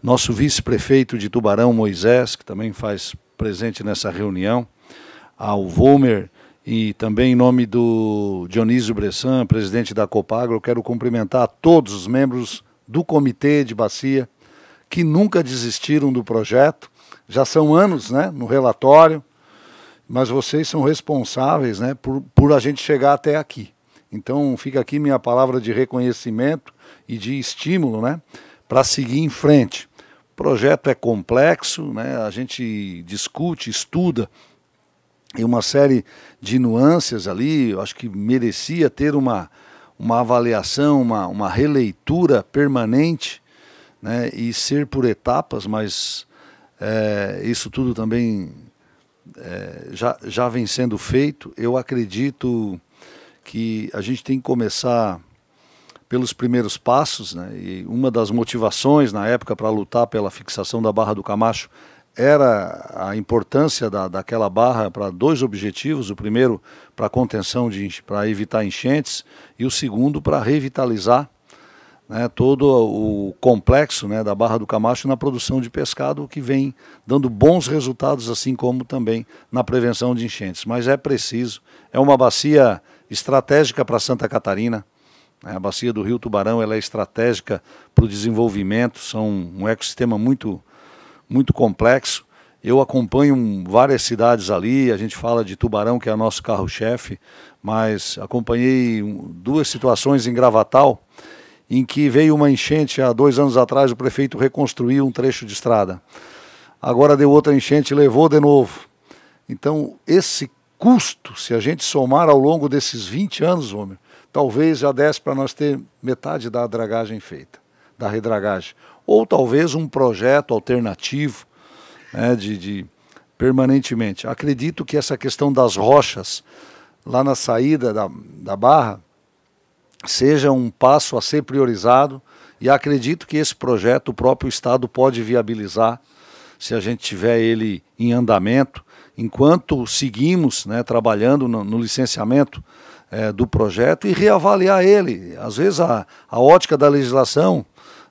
Nosso vice-prefeito de Tubarão, Moisés, que também faz presente nessa reunião. Ao Vômer e também em nome do Dionísio Bressan, presidente da Copagro, eu quero cumprimentar todos os membros do Comitê de Bacia, que nunca desistiram do projeto. Já são anos né, no relatório, mas vocês são responsáveis né, por, por a gente chegar até aqui. Então fica aqui minha palavra de reconhecimento e de estímulo né, para seguir em frente. O projeto é complexo, né, a gente discute, estuda e uma série de nuances ali, eu acho que merecia ter uma, uma avaliação, uma, uma releitura permanente né, e ser por etapas, mas é, isso tudo também é, já, já vem sendo feito. Eu acredito que a gente tem que começar pelos primeiros passos, né, e uma das motivações na época para lutar pela fixação da Barra do Camacho era a importância da, daquela barra para dois objetivos: o primeiro para contenção de para evitar enchentes e o segundo para revitalizar né, todo o complexo né, da Barra do Camacho na produção de pescado que vem dando bons resultados, assim como também na prevenção de enchentes. Mas é preciso, é uma bacia estratégica para Santa Catarina. Né, a bacia do Rio Tubarão ela é estratégica para o desenvolvimento, são um ecossistema muito muito complexo. Eu acompanho várias cidades ali, a gente fala de Tubarão, que é nosso carro-chefe, mas acompanhei duas situações em Gravatal, em que veio uma enchente há dois anos atrás, o prefeito reconstruiu um trecho de estrada. Agora deu outra enchente, levou de novo. Então, esse custo, se a gente somar ao longo desses 20 anos, homem, talvez já desse para nós ter metade da dragagem feita, da redragagem ou talvez um projeto alternativo né, de, de permanentemente. Acredito que essa questão das rochas lá na saída da, da barra seja um passo a ser priorizado e acredito que esse projeto o próprio Estado pode viabilizar se a gente tiver ele em andamento. Enquanto seguimos né, trabalhando no, no licenciamento é, do projeto e reavaliar ele. Às vezes a, a ótica da legislação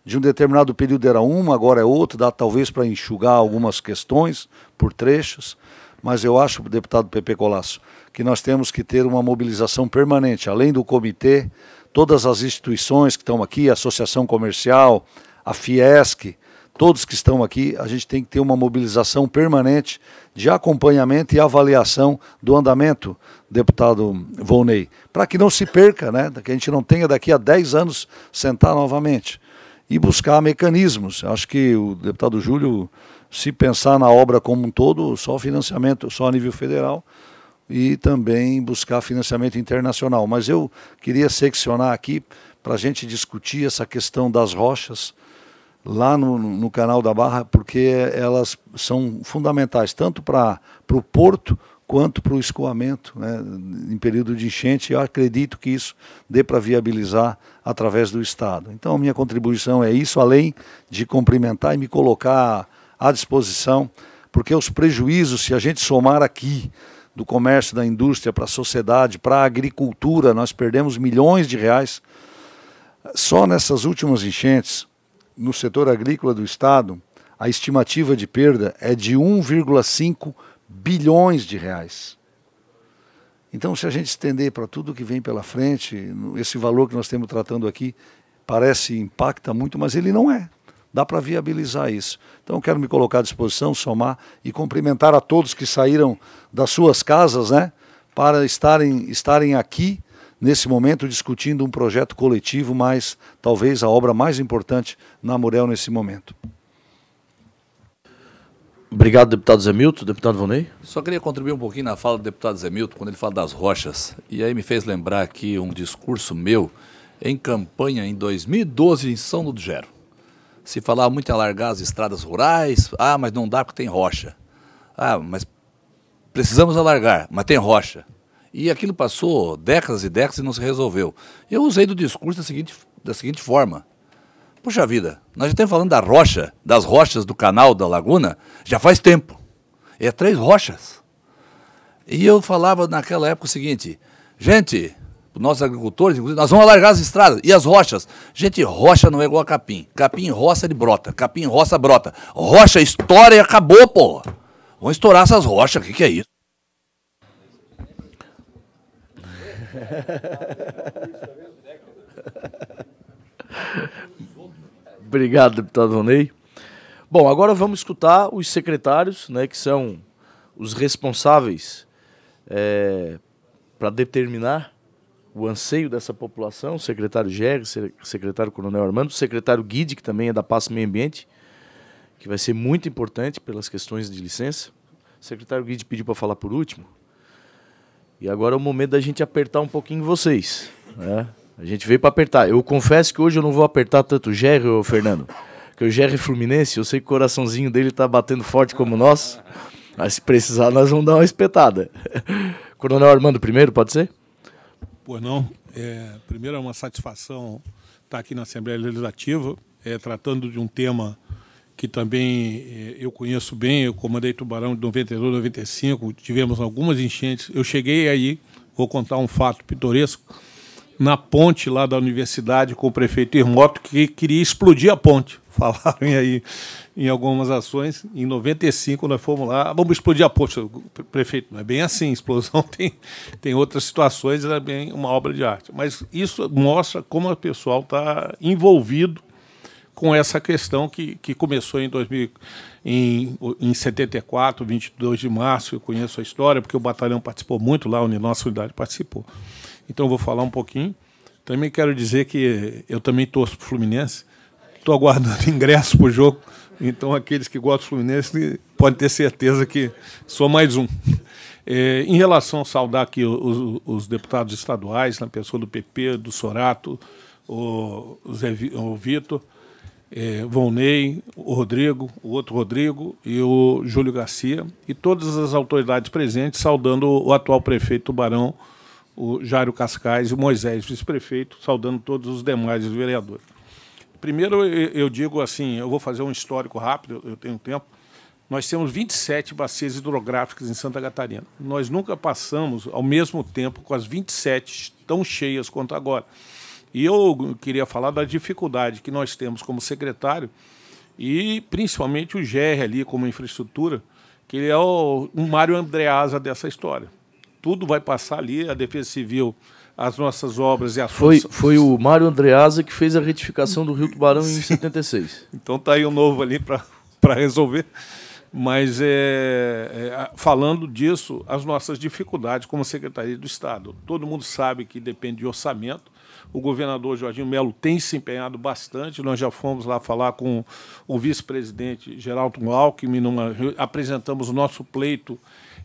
de um determinado período era uma, agora é outra, dá talvez para enxugar algumas questões por trechos, mas eu acho, deputado Pepe Colasso, que nós temos que ter uma mobilização permanente, além do comitê, todas as instituições que estão aqui, a Associação Comercial, a Fiesc, todos que estão aqui, a gente tem que ter uma mobilização permanente de acompanhamento e avaliação do andamento, deputado Volney, para que não se perca, né? que a gente não tenha daqui a 10 anos sentar novamente e buscar mecanismos. Acho que o deputado Júlio, se pensar na obra como um todo, só financiamento, só a nível federal, e também buscar financiamento internacional. Mas eu queria seccionar aqui para a gente discutir essa questão das rochas lá no, no canal da Barra, porque elas são fundamentais, tanto para o porto quanto para o escoamento né, em período de enchente. Eu acredito que isso dê para viabilizar através do Estado. Então, minha contribuição é isso, além de cumprimentar e me colocar à disposição, porque os prejuízos, se a gente somar aqui, do comércio, da indústria, para a sociedade, para a agricultura, nós perdemos milhões de reais. Só nessas últimas enchentes, no setor agrícola do Estado, a estimativa de perda é de 1,5 bilhões de reais. Então, se a gente estender para tudo que vem pela frente, esse valor que nós estamos tratando aqui parece impacta muito, mas ele não é. Dá para viabilizar isso. Então, quero me colocar à disposição, somar e cumprimentar a todos que saíram das suas casas, né, para estarem, estarem aqui nesse momento discutindo um projeto coletivo, mas talvez a obra mais importante na Murel nesse momento. Obrigado, deputado Zé Milton. Deputado Vonei? Só queria contribuir um pouquinho na fala do deputado Zé Milton, quando ele fala das rochas. E aí me fez lembrar aqui um discurso meu em campanha em 2012 em São Ludgero. Se falava muito em alargar as estradas rurais, ah, mas não dá porque tem rocha. Ah, mas precisamos alargar, mas tem rocha. E aquilo passou décadas e décadas e não se resolveu. Eu usei do discurso da seguinte, da seguinte forma: Puxa vida, nós já estamos falando da rocha, das rochas do canal da Laguna, já faz tempo. É três rochas. E eu falava naquela época o seguinte, gente, nossos agricultores, nós vamos alargar as estradas e as rochas. Gente, rocha não é igual a capim. Capim roça, ele brota. Capim roça, brota. Rocha estoura e acabou, pô. Vão estourar essas rochas, o que, que é isso? Obrigado, deputado Ronei. Bom, agora vamos escutar os secretários, né, que são os responsáveis é, eh, para determinar o anseio dessa população, o secretário Gerg, secretário Coronel Armando, o secretário Guide, que também é da Passa Meio Ambiente, que vai ser muito importante pelas questões de licença. O secretário Guide pediu para falar por último. E agora é o momento da gente apertar um pouquinho vocês. Né? A gente veio para apertar. Eu confesso que hoje eu não vou apertar tanto o Gerry, Fernando. Porque o Gerry Fluminense, eu sei que o coraçãozinho dele tá batendo forte como o nosso. Mas se precisar, nós vamos dar uma espetada. Coronel Armando primeiro, pode ser? Pois não. É, primeiro é uma satisfação estar tá aqui na Assembleia Legislativa, é, tratando de um tema que também é, eu conheço bem, eu comandei Tubarão de 92 a 95, tivemos algumas enchentes. Eu cheguei aí, vou contar um fato pitoresco, na ponte lá da universidade com o prefeito Irmoto, que queria explodir a ponte. Falaram aí em algumas ações. Em 95, nós fomos lá, vamos explodir a ponte. Prefeito, não é bem assim, explosão tem, tem outras situações, é bem uma obra de arte. Mas isso mostra como o pessoal está envolvido com essa questão que, que começou em, 2000, em, em 74, 22 de março, eu conheço a história, porque o batalhão participou muito lá, a nossa unidade participou então eu vou falar um pouquinho. Também quero dizer que eu também torço para o Fluminense, estou aguardando ingresso para o jogo, então aqueles que gostam do Fluminense podem ter certeza que sou mais um. É, em relação a saudar aqui os, os, deputados estaduais, na né, pessoa do PP, do Sorato, o, Zé, o Vitor, é, Volney, o Rodrigo, o outro Rodrigo e o Júlio Garcia, e todas as autoridades presentes saudando o atual prefeito Tubarão, o Jairo Cascais e o Moisés, vice-prefeito, saudando todos os demais vereadores. Primeiro, eu digo assim, eu vou fazer um histórico rápido, eu tenho tempo. Nós temos 27 bacias hidrográficas em Santa Catarina. Nós nunca passamos ao mesmo tempo com as 27 tão cheias quanto agora. E eu queria falar da dificuldade que nós temos como secretário e principalmente o GR ali como infraestrutura, que ele é o, o Mário Andreasa dessa história tudo vai passar ali, a Defesa Civil, as nossas obras e as foi, Foi o Mário Andreasa que fez a retificação do Rio Tubarão em 76. então está aí um novo ali para resolver. Mas, é, é, falando disso, as nossas dificuldades como Secretaria do Estado. Todo mundo sabe que depende de orçamento. O governador Jorginho Melo tem se empenhado bastante. Nós já fomos lá falar com o vice-presidente Geraldo Alckmin, numa, apresentamos o nosso pleito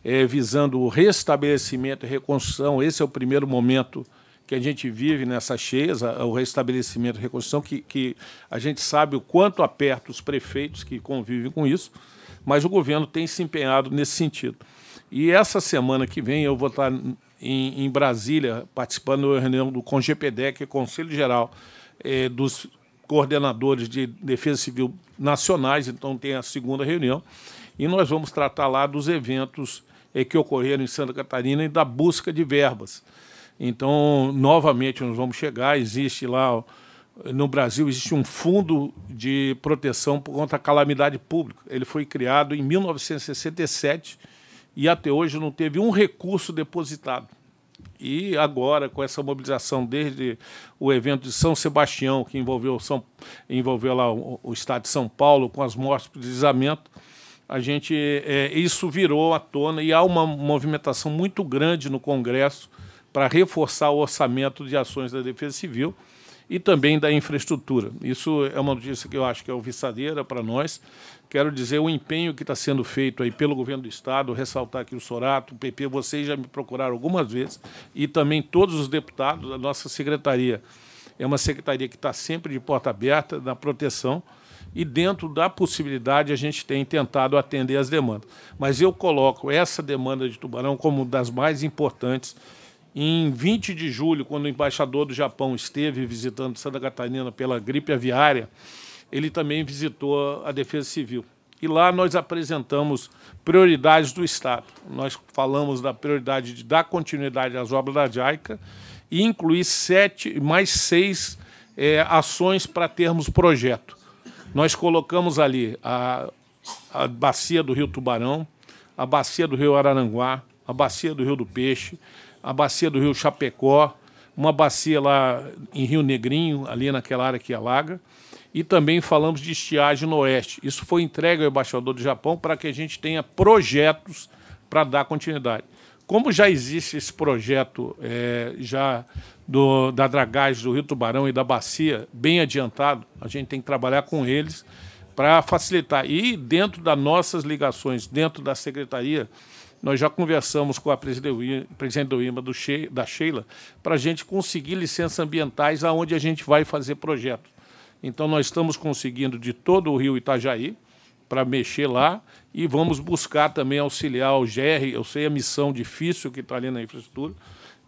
é, visando o restabelecimento e reconstrução. Esse é o primeiro momento que a gente vive nessa cheias, o restabelecimento e reconstrução, que, que a gente sabe o quanto aperta os prefeitos que convivem com isso, mas o governo tem se empenhado nesse sentido. E essa semana que vem eu vou estar em, em Brasília participando da reunião do CONGEPEDEC, Conselho Geral é, dos coordenadores de defesa civil nacionais, então tem a segunda reunião, e nós vamos tratar lá dos eventos é que ocorreram em Santa Catarina e da busca de verbas. Então, novamente, nós vamos chegar. Existe lá no Brasil existe um fundo de proteção contra a calamidade pública. Ele foi criado em 1967 e até hoje não teve um recurso depositado. E agora, com essa mobilização desde o evento de São Sebastião, que envolveu, São, envolveu lá o, o estado de São Paulo, com as mortes por deslizamento, a gente é, isso virou à tona e há uma movimentação muito grande no Congresso para reforçar o orçamento de ações da Defesa Civil e também da infraestrutura. Isso é uma notícia que eu acho que é alviçadeira para nós. Quero dizer o empenho que está sendo feito aí pelo governo do Estado, ressaltar aqui o Sorato, o PP, vocês já me procuraram algumas vezes, e também todos os deputados, a nossa secretaria é uma secretaria que está sempre de porta aberta na proteção e dentro da possibilidade a gente tem tentado atender as demandas. Mas eu coloco essa demanda de Tubarão como das mais importantes. Em 20 de julho, quando o embaixador do Japão esteve visitando Santa Catarina pela gripe aviária, ele também visitou a Defesa Civil. E lá nós apresentamos prioridades do Estado. Nós falamos da prioridade de dar continuidade às obras da JAICA e incluir sete, mais seis é, ações para termos projeto. Nós colocamos ali a, a bacia do Rio Tubarão, a bacia do Rio Araranguá, a bacia do Rio do Peixe, a bacia do Rio Chapecó, uma bacia lá em Rio Negrinho, ali naquela área que alaga, é e também falamos de estiagem no oeste. Isso foi entregue ao embaixador do Japão para que a gente tenha projetos para dar continuidade. Como já existe esse projeto é, já do, da dragagem do Rio Tubarão e da Bacia bem adiantado. A gente tem que trabalhar com eles para facilitar. E dentro das nossas ligações, dentro da secretaria, nós já conversamos com a presidente do IMA do che, da Sheila para a gente conseguir licenças ambientais aonde a gente vai fazer projetos. Então, nós estamos conseguindo de todo o Rio Itajaí para mexer lá e vamos buscar também auxiliar o GR. Eu sei a missão difícil que está ali na infraestrutura,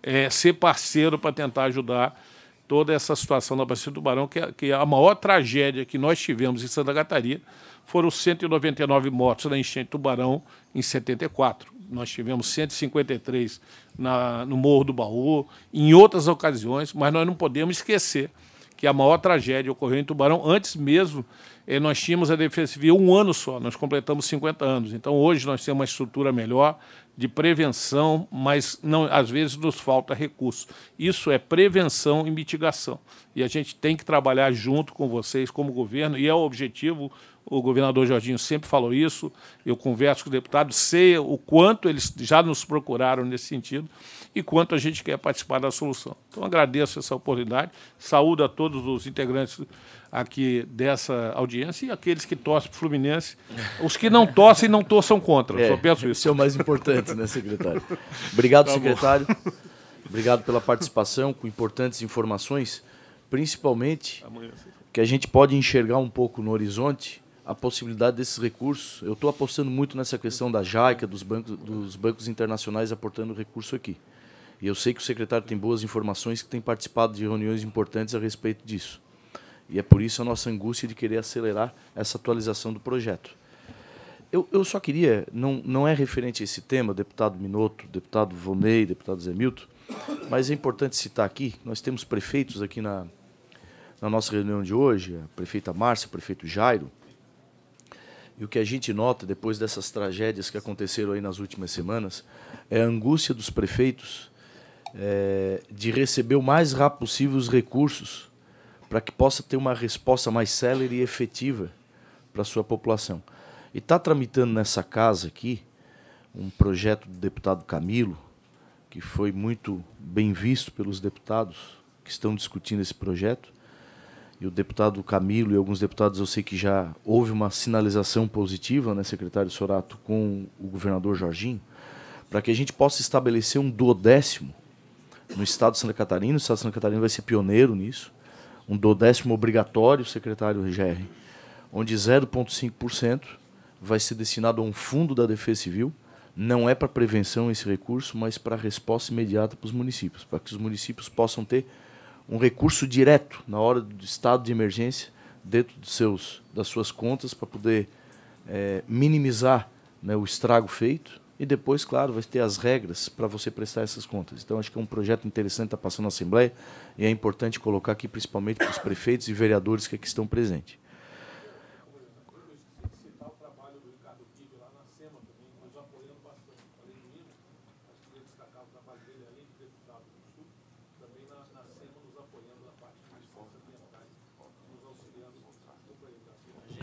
é, ser parceiro para tentar ajudar toda essa situação da Bacia do Tubarão, que, é, que é a maior tragédia que nós tivemos em Santa Catarina foram 199 mortos na enchente Tubarão em 74. Nós tivemos 153 na, no Morro do Baú, em outras ocasiões, mas nós não podemos esquecer que a maior tragédia ocorreu em Tubarão. Antes mesmo, eh, nós tínhamos a Defesa Civil um ano só, nós completamos 50 anos. Então, hoje, nós temos uma estrutura melhor, de prevenção, mas não, às vezes nos falta recurso. Isso é prevenção e mitigação. E a gente tem que trabalhar junto com vocês como governo, e é o objetivo o governador Jorginho sempre falou isso. Eu converso com o deputado, sei o quanto eles já nos procuraram nesse sentido e quanto a gente quer participar da solução. Então, agradeço essa oportunidade, saúdo a todos os integrantes aqui dessa audiência e aqueles que torcem para o Fluminense. Os que não torcem, não torçam contra. É, só penso isso. Isso é o mais importante, né, secretário? Obrigado, tá secretário. Obrigado pela participação, com importantes informações, principalmente que a gente pode enxergar um pouco no horizonte a possibilidade desses recursos. Eu estou apostando muito nessa questão da JAICA, dos bancos, dos bancos internacionais aportando recurso aqui. E eu sei que o secretário tem boas informações, que tem participado de reuniões importantes a respeito disso. E é por isso a nossa angústia de querer acelerar essa atualização do projeto. Eu, eu só queria, não, não é referente a esse tema, deputado Minotto, deputado Vonei, deputado Zé Milton, mas é importante citar aqui, nós temos prefeitos aqui na, na nossa reunião de hoje, a prefeita Márcia, o prefeito Jairo, e o que a gente nota depois dessas tragédias que aconteceram aí nas últimas semanas é a angústia dos prefeitos é, de receber o mais rápido possível os recursos para que possa ter uma resposta mais célere e efetiva para a sua população. E está tramitando nessa casa aqui um projeto do deputado Camilo, que foi muito bem visto pelos deputados que estão discutindo esse projeto, e o deputado Camilo e alguns deputados eu sei que já houve uma sinalização positiva, né, secretário Sorato, com o governador Jorginho, para que a gente possa estabelecer um duodécimo no estado de Santa Catarina, o estado de Santa Catarina vai ser pioneiro nisso, um duodécimo obrigatório, secretário Gerri, onde 0,5% vai ser destinado a um fundo da Defesa Civil, não é para prevenção esse recurso, mas para resposta imediata para os municípios, para que os municípios possam ter um recurso direto na hora do estado de emergência dentro dos seus, das suas contas para poder é, minimizar né, o estrago feito. E depois, claro, vai ter as regras para você prestar essas contas. Então, acho que é um projeto interessante está passando na Assembleia e é importante colocar aqui, principalmente para os prefeitos e vereadores que aqui estão presentes.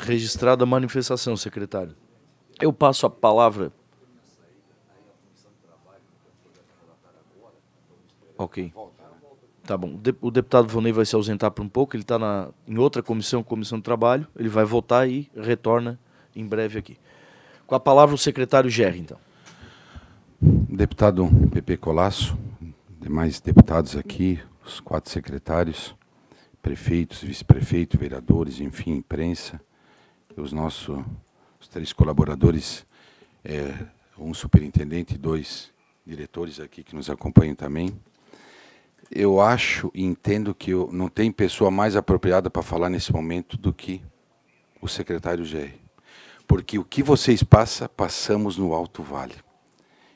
registrada a manifestação, secretário. Eu passo a palavra. Ok. Tá bom. O deputado Vonei vai se ausentar por um pouco, ele está em outra comissão, comissão do trabalho, ele vai voltar e retorna em breve aqui. Com a palavra o secretário Gerri, então. Deputado Pepe Colasso, demais deputados aqui, os quatro secretários, prefeitos, vice-prefeito, vereadores, enfim, imprensa, os nossos os três colaboradores, é, um superintendente e dois diretores aqui que nos acompanham também. Eu acho e entendo que eu, não tem pessoa mais apropriada para falar nesse momento do que o secretário GR. Porque o que vocês passam, passamos no Alto Vale.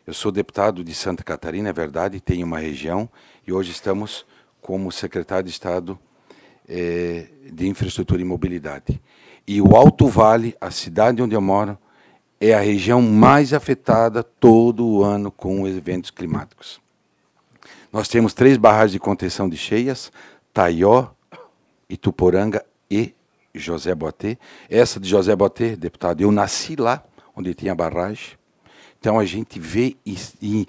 Eu sou deputado de Santa Catarina, é verdade, tenho uma região, e hoje estamos como secretário de Estado é, de Infraestrutura e Mobilidade. E o Alto Vale, a cidade onde eu moro, é a região mais afetada todo o ano com eventos climáticos. Nós temos três barragens de contenção de cheias, Taió, Ituporanga e José Boatê. Essa de José Boatê, deputado, eu nasci lá, onde tinha a barragem. Então a gente vê e, e,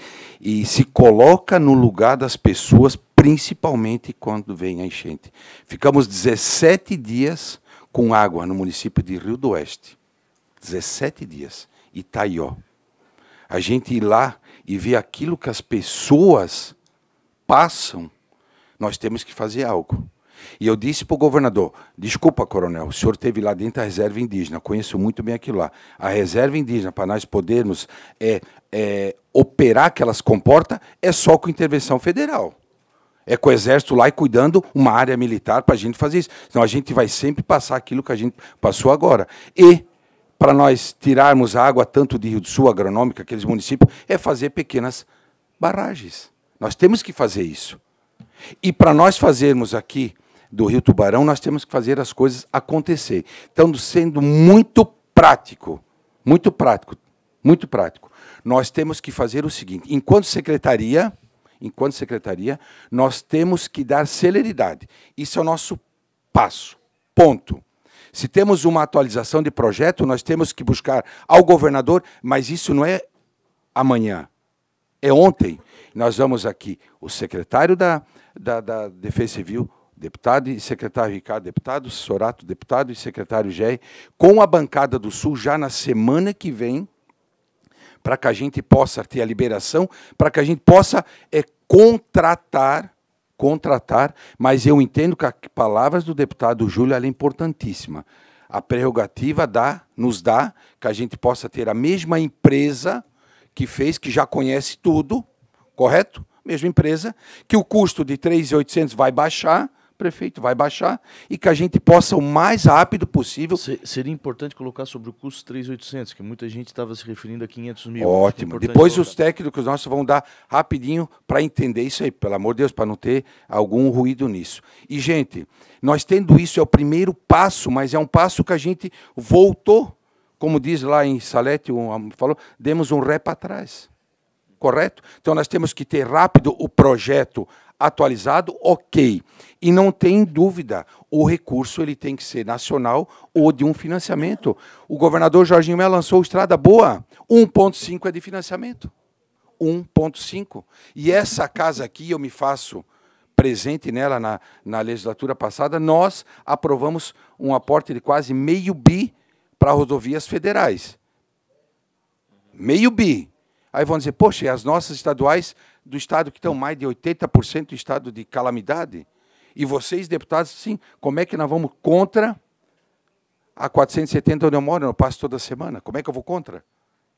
e, se coloca no lugar das pessoas, principalmente quando vem a enchente. Ficamos 17 dias com água no município de Rio do Oeste. 17 dias. Itaió. Tá a gente ir lá e ver aquilo que as pessoas passam, nós temos que fazer algo. E eu disse para o governador: desculpa, coronel, o senhor teve lá dentro a reserva indígena, conheço muito bem aquilo lá. A reserva indígena, para nós podermos é, é, operar que elas comporta é só com intervenção federal é com o exército lá e cuidando uma área militar para a gente fazer isso. Senão a gente vai sempre passar aquilo que a gente passou agora. E para nós tirarmos a água tanto de Rio do Sul, agronômica, aqueles municípios, é fazer pequenas barragens. Nós temos que fazer isso. E para nós fazermos aqui do Rio Tubarão, nós temos que fazer as coisas acontecer. Então sendo muito prático, muito prático, muito prático. Nós temos que fazer o seguinte: enquanto secretaria, enquanto secretaria, nós temos que dar celeridade. Isso é o nosso passo. Ponto. Se temos uma atualização de projeto, nós temos que buscar ao governador, mas isso não é amanhã, é ontem. Nós vamos aqui, o secretário da, da, da Defesa Civil, deputado e secretário Ricardo, deputado, Sorato, deputado e secretário Gé, com a bancada do Sul já na semana que vem, para que a gente possa ter a liberação, para que a gente possa é, contratar, contratar, mas eu entendo que as palavras do deputado Júlio é importantíssima. A prerrogativa dá, nos dá que a gente possa ter a mesma empresa que fez, que já conhece tudo, correto? Mesma empresa, que o custo de 3.800 vai baixar, prefeito vai baixar e que a gente possa o mais rápido possível. Seria importante colocar sobre o custo 3,800, que muita gente estava se referindo a 500 mil. Ótimo. É Depois colocar. os técnicos nossos vão dar rapidinho para entender isso aí, pelo amor de Deus, para não ter algum ruído nisso. E, gente, nós tendo isso é o primeiro passo, mas é um passo que a gente voltou, como diz lá em Salete, um, falou, demos um ré para trás correto? Então nós temos que ter rápido o projeto atualizado, ok. E não tem dúvida, o recurso ele tem que ser nacional ou de um financiamento. O governador Jorginho Melo lançou Estrada Boa, 1.5 é de financiamento. 1.5. E essa casa aqui, eu me faço presente nela na, na legislatura passada, nós aprovamos um aporte de quase meio bi para rodovias federais. Meio bi. Aí vão dizer, poxa, as nossas estaduais do Estado que estão mais de 80% em estado de calamidade? E vocês, deputados, sim, como é que nós vamos contra a 470 onde eu moro? Eu passo toda semana. Como é que eu vou contra?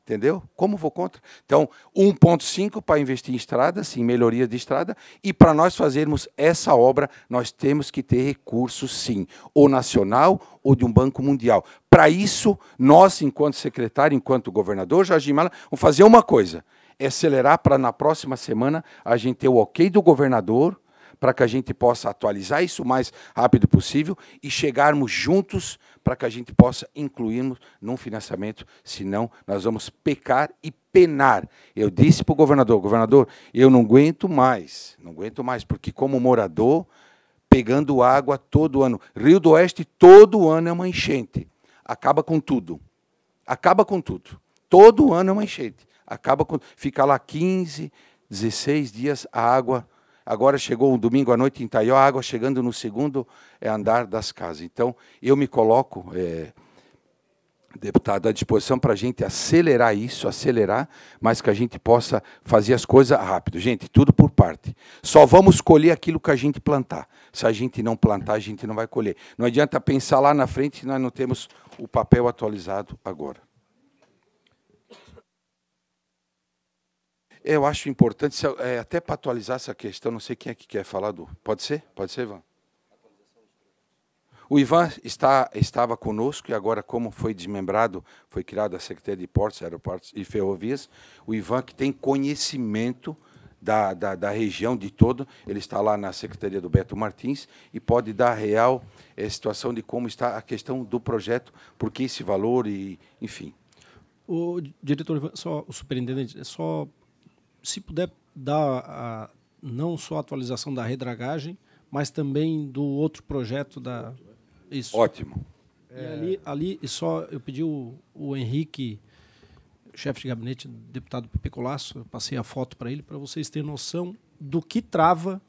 Entendeu? Como vou contra? Então, 1,5 para investir em estrada, sim, melhoria de estrada. E para nós fazermos essa obra, nós temos que ter recursos, sim, ou nacional ou de um banco mundial. Para isso, nós, enquanto secretário, enquanto governador, Jorge Mala, vamos fazer uma coisa: é acelerar para na próxima semana a gente ter o ok do governador para que a gente possa atualizar isso o mais rápido possível e chegarmos juntos para que a gente possa incluirmos num financiamento, senão nós vamos pecar e penar. Eu disse para o governador, governador, eu não aguento mais, não aguento mais, porque como morador, pegando água todo ano, Rio do Oeste todo ano é uma enchente, acaba com tudo, acaba com tudo, todo ano é uma enchente acaba com. Fica lá 15, 16 dias a água. Agora chegou um domingo à noite em Itaió, a água chegando no segundo é andar das casas. Então, eu me coloco, é, deputado, à disposição para a gente acelerar isso, acelerar, mas que a gente possa fazer as coisas rápido. Gente, tudo por parte. Só vamos colher aquilo que a gente plantar. Se a gente não plantar, a gente não vai colher. Não adianta pensar lá na frente, nós não temos o papel atualizado agora. Eu acho importante, é, até para atualizar essa questão, não sei quem é que quer falar do. Pode ser? Pode ser, Ivan? O Ivan está, estava conosco e agora, como foi desmembrado, foi criada a Secretaria de Portos, Aeroportos e Ferrovias, o Ivan, que tem conhecimento da, da, da região de todo, ele está lá na Secretaria do Beto Martins e pode dar real é, situação de como está a questão do projeto, por que esse valor e, enfim. O diretor, só, o superintendente, é só se puder dar a, não só a atualização da redragagem, mas também do outro projeto da. Isso. Ótimo. É... ali, ali só eu pedi o, o Henrique, chefe de gabinete deputado Pepe Colasso, eu passei a foto para ele, para vocês terem noção do que trava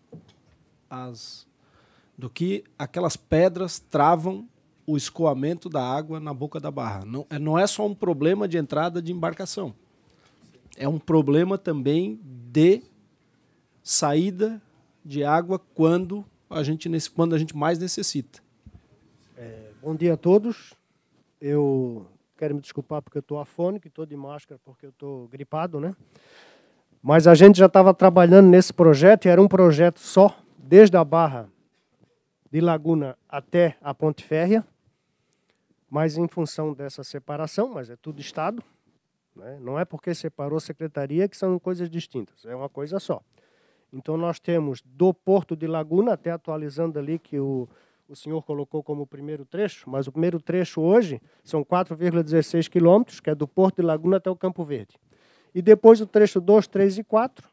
as. do que aquelas pedras travam o escoamento da água na boca da barra. Não, é, não é só um problema de entrada de embarcação é um problema também de saída de água quando a gente, quando a gente mais necessita. É, bom dia a todos. Eu quero me desculpar porque eu estou afônico e estou de máscara porque eu estou gripado, né? Mas a gente já estava trabalhando nesse projeto e era um projeto só, desde a Barra de Laguna até a Ponte Férrea, mas em função dessa separação, mas é tudo Estado, né? Não é porque separou secretaria que são coisas distintas, é uma coisa só. Então, nós temos do Porto de Laguna, até atualizando ali que o, o senhor colocou como primeiro trecho, mas o primeiro trecho hoje são 4,16 quilômetros, que é do Porto de Laguna até o Campo Verde. E depois o trecho 2, 3 e 4,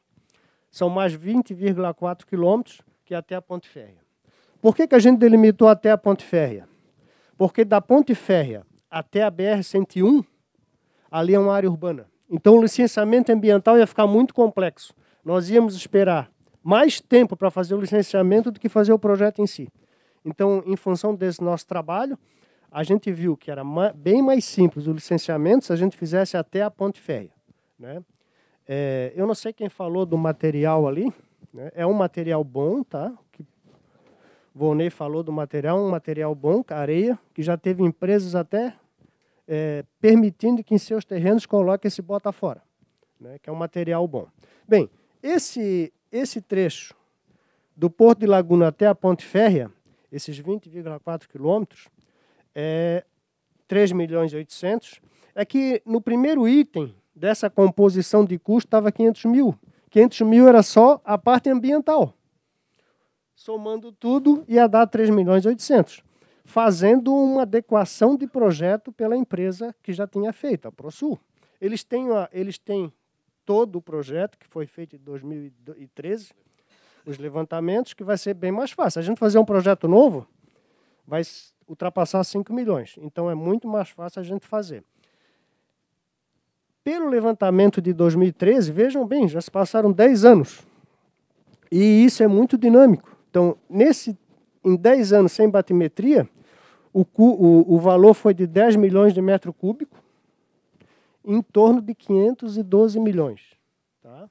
são mais 20,4 quilômetros, que é até a Ponte Férrea. Por que, que a gente delimitou até a Ponte Férrea? Porque da Ponte Férrea até a BR-101, ali é uma área urbana. Então o licenciamento ambiental ia ficar muito complexo. Nós íamos esperar mais tempo para fazer o licenciamento do que fazer o projeto em si. Então, em função desse nosso trabalho, a gente viu que era bem mais simples o licenciamento se a gente fizesse até a Ponte Feia. Né? É, eu não sei quem falou do material ali. Né? É um material bom, tá? Que Vonei falou do material, um material bom, areia, que já teve empresas até é, permitindo que em seus terrenos coloque esse bota fora, né, que é um material bom. Bem, esse, esse trecho do Porto de Laguna até a Ponte Férrea, esses 20,4 quilômetros, é 3 milhões e 800, é que no primeiro item dessa composição de custo estava 500 mil. 500 mil era só a parte ambiental. Somando tudo, ia dar 3 milhões e 800 fazendo uma adequação de projeto pela empresa que já tinha feito, a Prosul. Eles têm, uma, eles têm todo o projeto que foi feito em 2013, os levantamentos, que vai ser bem mais fácil. A gente fazer um projeto novo vai ultrapassar 5 milhões, então é muito mais fácil a gente fazer. Pelo levantamento de 2013, vejam bem, já se passaram 10 anos. E isso é muito dinâmico. Então, nesse em 10 anos sem batimetria, o, o, o valor foi de 10 milhões de metro cúbico, em torno de 512 milhões. Tá?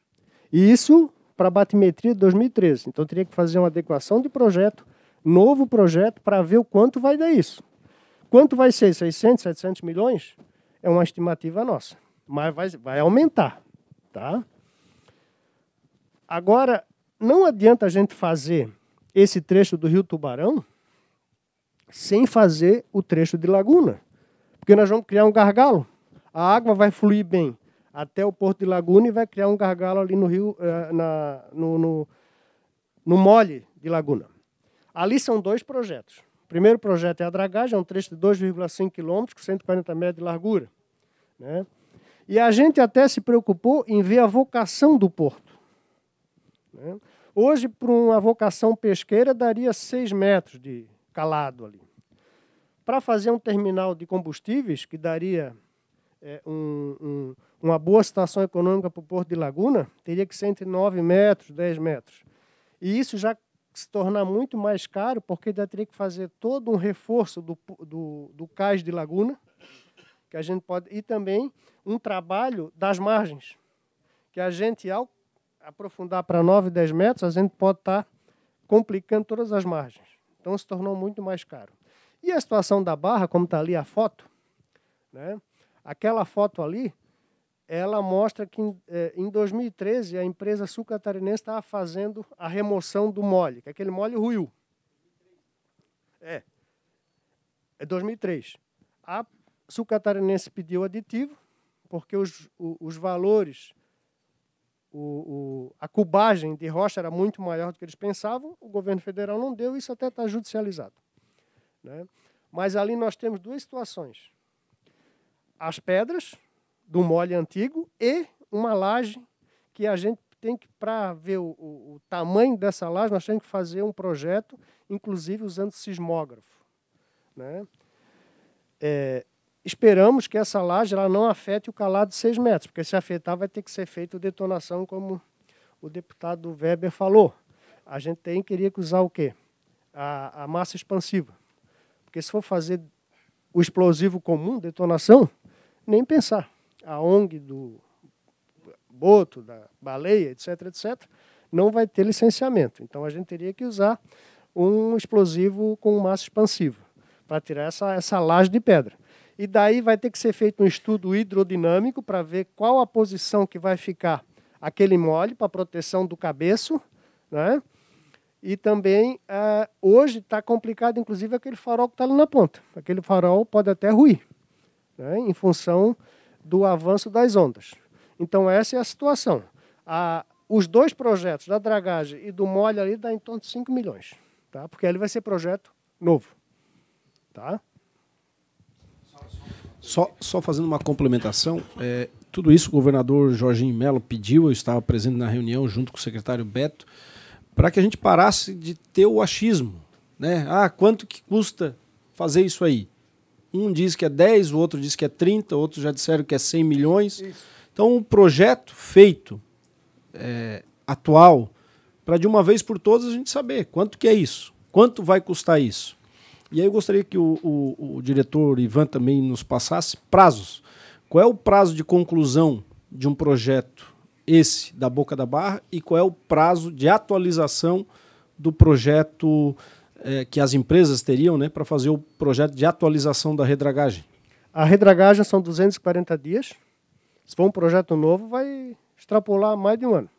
E isso para batimetria de 2013. Então teria que fazer uma adequação de projeto, novo projeto, para ver o quanto vai dar isso. Quanto vai ser? 600, 700 milhões? É uma estimativa nossa, mas vai, vai aumentar. Tá? Agora, não adianta a gente fazer esse trecho do Rio Tubarão sem fazer o trecho de Laguna. Porque nós vamos criar um gargalo. A água vai fluir bem até o Porto de Laguna e vai criar um gargalo ali no rio, eh, na, no, no, no mole de Laguna. Ali são dois projetos. O primeiro projeto é a dragagem, é um trecho de 2,5 quilômetros, com 140 metros de largura. Né? E a gente até se preocupou em ver a vocação do porto. Né? Hoje, para uma vocação pesqueira, daria 6 metros de calado ali. Para fazer um terminal de combustíveis, que daria é, um, um, uma boa situação econômica para o Porto de Laguna, teria que ser entre 9 metros, 10 metros. E isso já se tornar muito mais caro, porque ainda teria que fazer todo um reforço do, do, do cais de Laguna, que a gente pode e também um trabalho das margens que a gente ao aprofundar para 9, 10 metros, a gente pode estar tá complicando todas as margens. Então se tornou muito mais caro. E a situação da barra, como está ali a foto, né? aquela foto ali, ela mostra que eh, em 2013 a empresa sul-catarinense estava fazendo a remoção do mole, que é aquele mole ruiu. É. É 2003. A sul-catarinense pediu aditivo, porque os, os valores o, o, a cubagem de rocha era muito maior do que eles pensavam, o governo federal não deu, isso até está judicializado. Né? Mas ali nós temos duas situações: as pedras do mole antigo e uma laje que a gente tem que, para ver o, o, tamanho dessa laje, nós temos que fazer um projeto, inclusive usando sismógrafo. Né? É, Esperamos que essa laje ela não afete o calado de 6 metros, porque se afetar vai ter que ser feita detonação, como o deputado Weber falou. A gente tem queria que usar o quê? A, a massa expansiva. Porque se for fazer o explosivo comum, detonação, nem pensar. A ONG do boto, da baleia, etc., etc., não vai ter licenciamento. Então a gente teria que usar um explosivo com massa expansiva para tirar essa, essa laje de pedra. E daí vai ter que ser feito um estudo hidrodinâmico para ver qual a posição que vai ficar aquele mole para proteção do cabeço, né? E também, eh, hoje está complicado, inclusive, aquele farol que está ali na ponta. Aquele farol pode até ruir, né? em função do avanço das ondas. Então, essa é a situação. os dois projetos, da dragagem e do mole ali, dá em torno de 5 milhões, tá? porque ele vai ser projeto novo. Tá? Só, só fazendo uma complementação, é, tudo isso o governador Jorginho Melo pediu, eu estava presente na reunião junto com o secretário Beto, para que a gente parasse de ter o achismo. Né? Ah, quanto que custa fazer isso aí? Um diz que é 10, o outro diz que é 30, outros já disseram que é 100 milhões. Isso. Então, um projeto feito, é, atual, para de uma vez por todas a gente saber quanto que é isso, quanto vai custar isso. E aí eu gostaria que o, o, o diretor Ivan também nos passasse prazos. Qual é o prazo de conclusão de um projeto esse da Boca da Barra e qual é o prazo de atualização do projeto eh, que as empresas teriam né, para fazer o projeto de atualização da redragagem? A redragagem são 240 dias. Se for um projeto novo, vai extrapolar mais de um ano.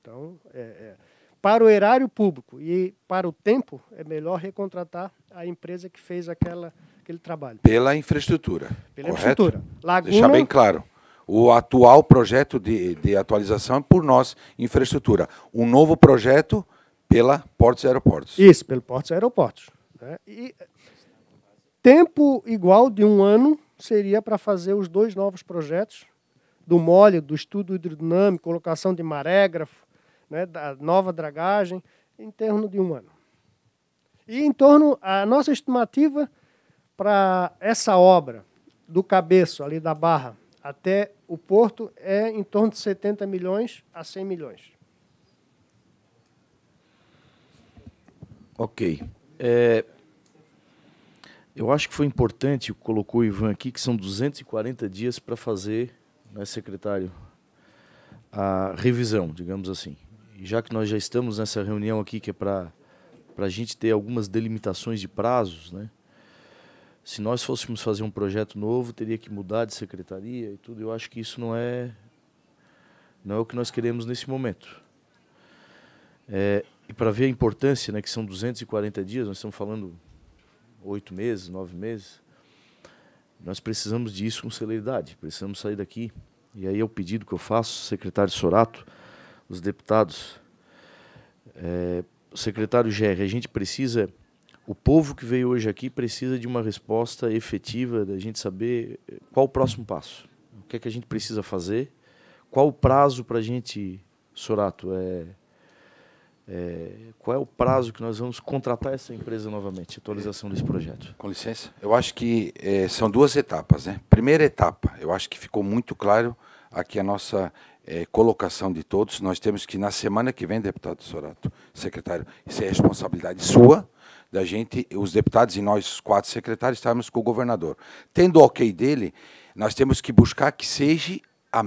Então, é, é para o erário público e para o tempo, é melhor recontratar a empresa que fez aquela, aquele trabalho. Pela infraestrutura. Pela correto? infraestrutura. Laguna, Deixar bem claro. O atual projeto de, de atualização é por nós, infraestrutura. Um novo projeto pela Portos e Aeroportos. Isso, pelo Portos e Aeroportos. Né? E tempo igual de um ano seria para fazer os dois novos projetos, do mole, do estudo hidrodinâmico, colocação de marégrafo, né, da nova dragagem, em torno de um ano. E em torno, a nossa estimativa para essa obra, do cabeço ali da barra até o porto, é em torno de 70 milhões a 100 milhões. Ok. É, eu acho que foi importante, colocou o Ivan aqui, que são 240 dias para fazer, né, secretário, a revisão, digamos assim já que nós já estamos nessa reunião aqui, que é para a gente ter algumas delimitações de prazos, né? se nós fôssemos fazer um projeto novo, teria que mudar de secretaria e tudo. Eu acho que isso não é, não é o que nós queremos nesse momento. É, e para ver a importância, né, que são 240 dias, nós estamos falando oito meses, nove meses, nós precisamos disso com celeridade, precisamos sair daqui. E aí é o pedido que eu faço, secretário Sorato, os deputados, é, secretário GR, a gente precisa, o povo que veio hoje aqui precisa de uma resposta efetiva, da gente saber é, qual o próximo passo, o que é que a gente precisa fazer, qual o prazo para a gente, Sorato, é, é, qual é o prazo que nós vamos contratar essa empresa novamente, atualização desse projeto? Com licença, eu acho que é, são duas etapas. Né? Primeira etapa, eu acho que ficou muito claro aqui a nossa é, colocação de todos. Nós temos que, na semana que vem, deputado Sorato, secretário, isso é responsabilidade sua, da gente, os deputados e nós, quatro secretários, estarmos com o governador. Tendo o ok dele, nós temos que buscar que seja a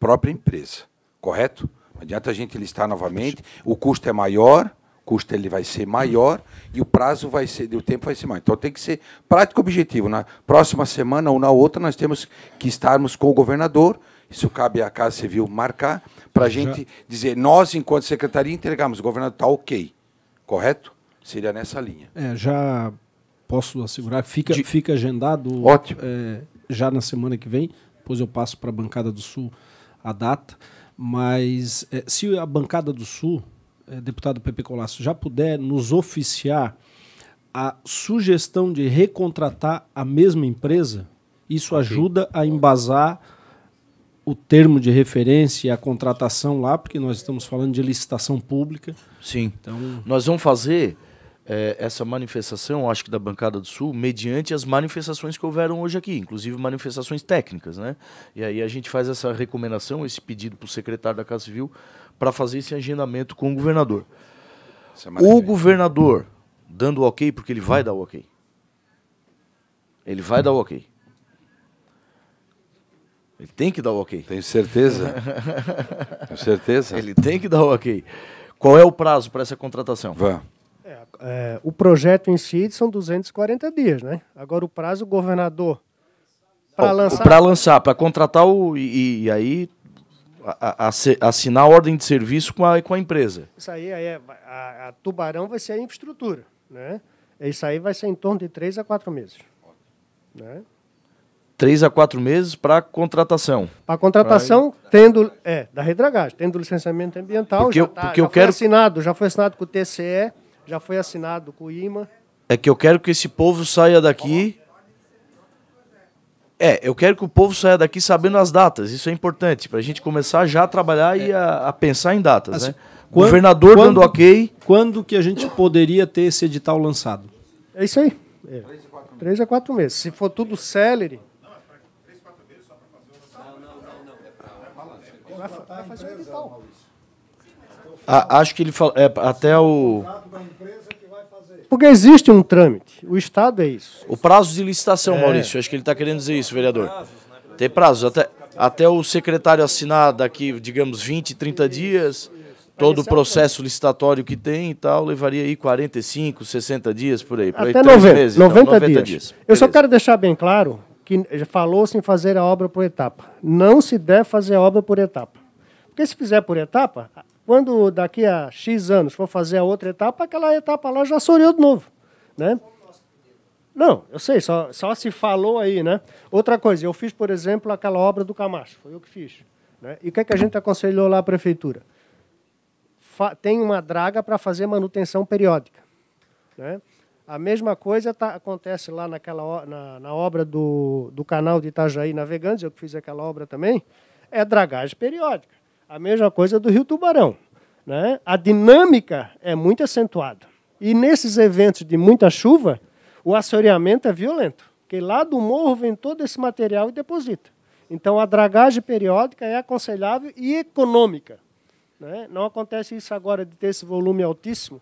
própria empresa, correto? Não adianta a gente listar novamente, o custo é maior, custo ele vai ser maior e o prazo vai ser, o tempo vai ser maior. Então tem que ser prático objetivo. Na né? próxima semana ou na outra nós temos que estarmos com o governador isso cabe à Casa Civil marcar, para a gente Já. dizer, nós, enquanto secretaria, entregamos, o governador está ok. Correto? Seria nessa linha. É, já posso assegurar, fica, De... fica agendado. Ótimo. É, já na semana que vem, depois eu passo para a Bancada do Sul a data. Mas é, se a Bancada do Sul, é, deputado Pepe Colasso, já puder nos oficiar a sugestão de recontratar a mesma empresa, isso ajuda a embasar o termo de referência e a contratação lá, porque nós estamos falando de licitação pública. Sim. Então... Nós vamos fazer é, essa manifestação, acho que da Bancada do Sul, mediante as manifestações que houveram hoje aqui, inclusive manifestações técnicas, né? E aí a gente faz essa recomendação, esse pedido para o secretário da Casa Civil para fazer esse agendamento com o governador. É o governador dando o ok, porque ele vai dar o ok. Ele vai dar o ok. Ele tem que dar o ok. Tenho certeza. Tenho certeza. Ele tem que dar o ok. Qual é o prazo para essa contratação? Vá. É, é, o projeto em si são 240 dias, né? Agora o prazo, o governador. Para lançar. Para lançar, para contratar o, e, e aí a, a, assinar a ordem de serviço com a, com a empresa. Isso aí, aí é, a, Tubarão vai ser a infraestrutura, né? Isso aí vai ser em torno de três a quatro meses. Né? Três a quatro meses para contratação. Para contratação, pra... tendo é da redragagem, tendo licenciamento ambiental, porque já, eu, tá, porque já eu foi quero... assinado, já foi assinado com o TCE, já foi assinado com o IMA. É que eu quero que esse povo saia daqui. É, eu quero que o povo saia daqui sabendo as datas. Isso é importante para a gente começar já a trabalhar é. e a, a, pensar em datas, assim, né? Quando, Governador quando, dando ok. Quando que a gente poderia ter esse edital lançado? É isso aí. É. Três a quatro meses. Se for tudo celery, vai, fazer um edital. A, acho que ele falou é, até o. Porque existe um trâmite. O Estado é isso. O prazo de licitação, é. Maurício. Acho que ele está querendo dizer isso, vereador. Tem prazos. Até, até o secretário assinar daqui, digamos, 20, 30 dias, todo o processo licitatório que tem e tal, levaria aí 45, 60 dias por aí. Por até 90, meses, 90, então, 90 dias. dias. Eu só quero deixar bem claro que falou-se em fazer a obra por etapa. Não se deve fazer a obra por etapa. Porque se fizer por etapa, quando daqui a X anos for fazer a outra etapa, aquela etapa lá já soriou de novo. Né? Não, eu sei, só, só se falou aí. Né? Outra coisa, eu fiz, por exemplo, aquela obra do Camacho, foi eu que fiz. Né? E o que, é que a gente aconselhou lá à prefeitura? Fa tem uma draga para fazer manutenção periódica. Né? A mesma coisa tá, acontece lá naquela, na, na obra do, do canal de Itajaí Navegantes, eu que fiz aquela obra também, é dragagem periódica. A mesma coisa do Rio Tubarão. Né? A dinâmica é muito acentuada. E nesses eventos de muita chuva, o assoreamento é violento, porque lá do morro vem todo esse material e deposita. Então, a dragagem periódica é aconselhável e econômica. Né? Não acontece isso agora de ter esse volume altíssimo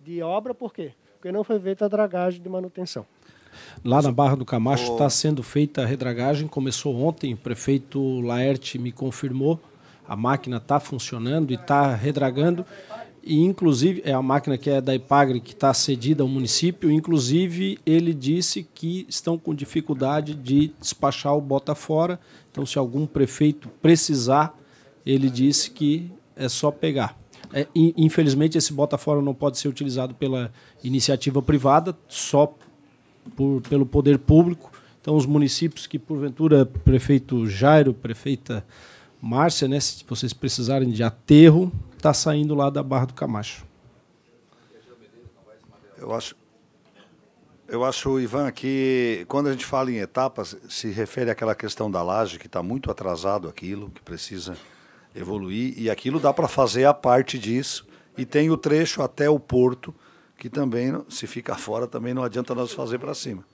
de obra, por quê? porque não foi feita a dragagem de manutenção. Lá na Barra do Camacho está sendo feita a redragagem, começou ontem, o prefeito Laerte me confirmou, a máquina está funcionando e está redragando, e inclusive, é a máquina que é da Ipagre, que está cedida ao município, inclusive ele disse que estão com dificuldade de despachar o bota fora, então se algum prefeito precisar, ele disse que é só pegar. É, infelizmente, esse Botafogo não pode ser utilizado pela iniciativa privada, só por, pelo poder público. Então, os municípios que, porventura, prefeito Jairo, prefeita Márcia, né, se vocês precisarem de aterro, está saindo lá da Barra do Camacho. Eu acho, eu acho, Ivan, que quando a gente fala em etapas, se refere àquela questão da laje, que está muito atrasado aquilo, que precisa evoluir e aquilo dá para fazer a parte disso. E tem o trecho até o porto, que também, se fica fora, também não adianta nós fazer para cima.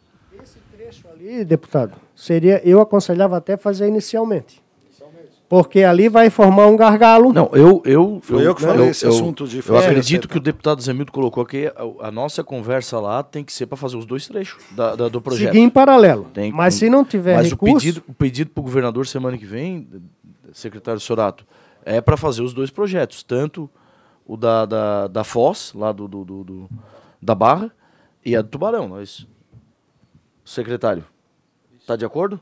Esse trecho ali, deputado, seria eu aconselhava até fazer inicialmente. Porque ali vai formar um gargalo. Não, eu. eu Foi eu, que falei eu, esse eu, assunto de Eu acredito que o deputado Zemildo colocou aqui. A, a, nossa conversa lá tem que ser para fazer os dois trechos da, da, do projeto. Seguir em paralelo. Tem, mas se não tiver mas recurso. Mas o pedido para o pedido governador semana que vem secretário Sorato, é para fazer os dois projetos, tanto o da, da, da Foz, lá do, do, do, do da Barra, e a do Tubarão. Nós. É secretário, está de acordo?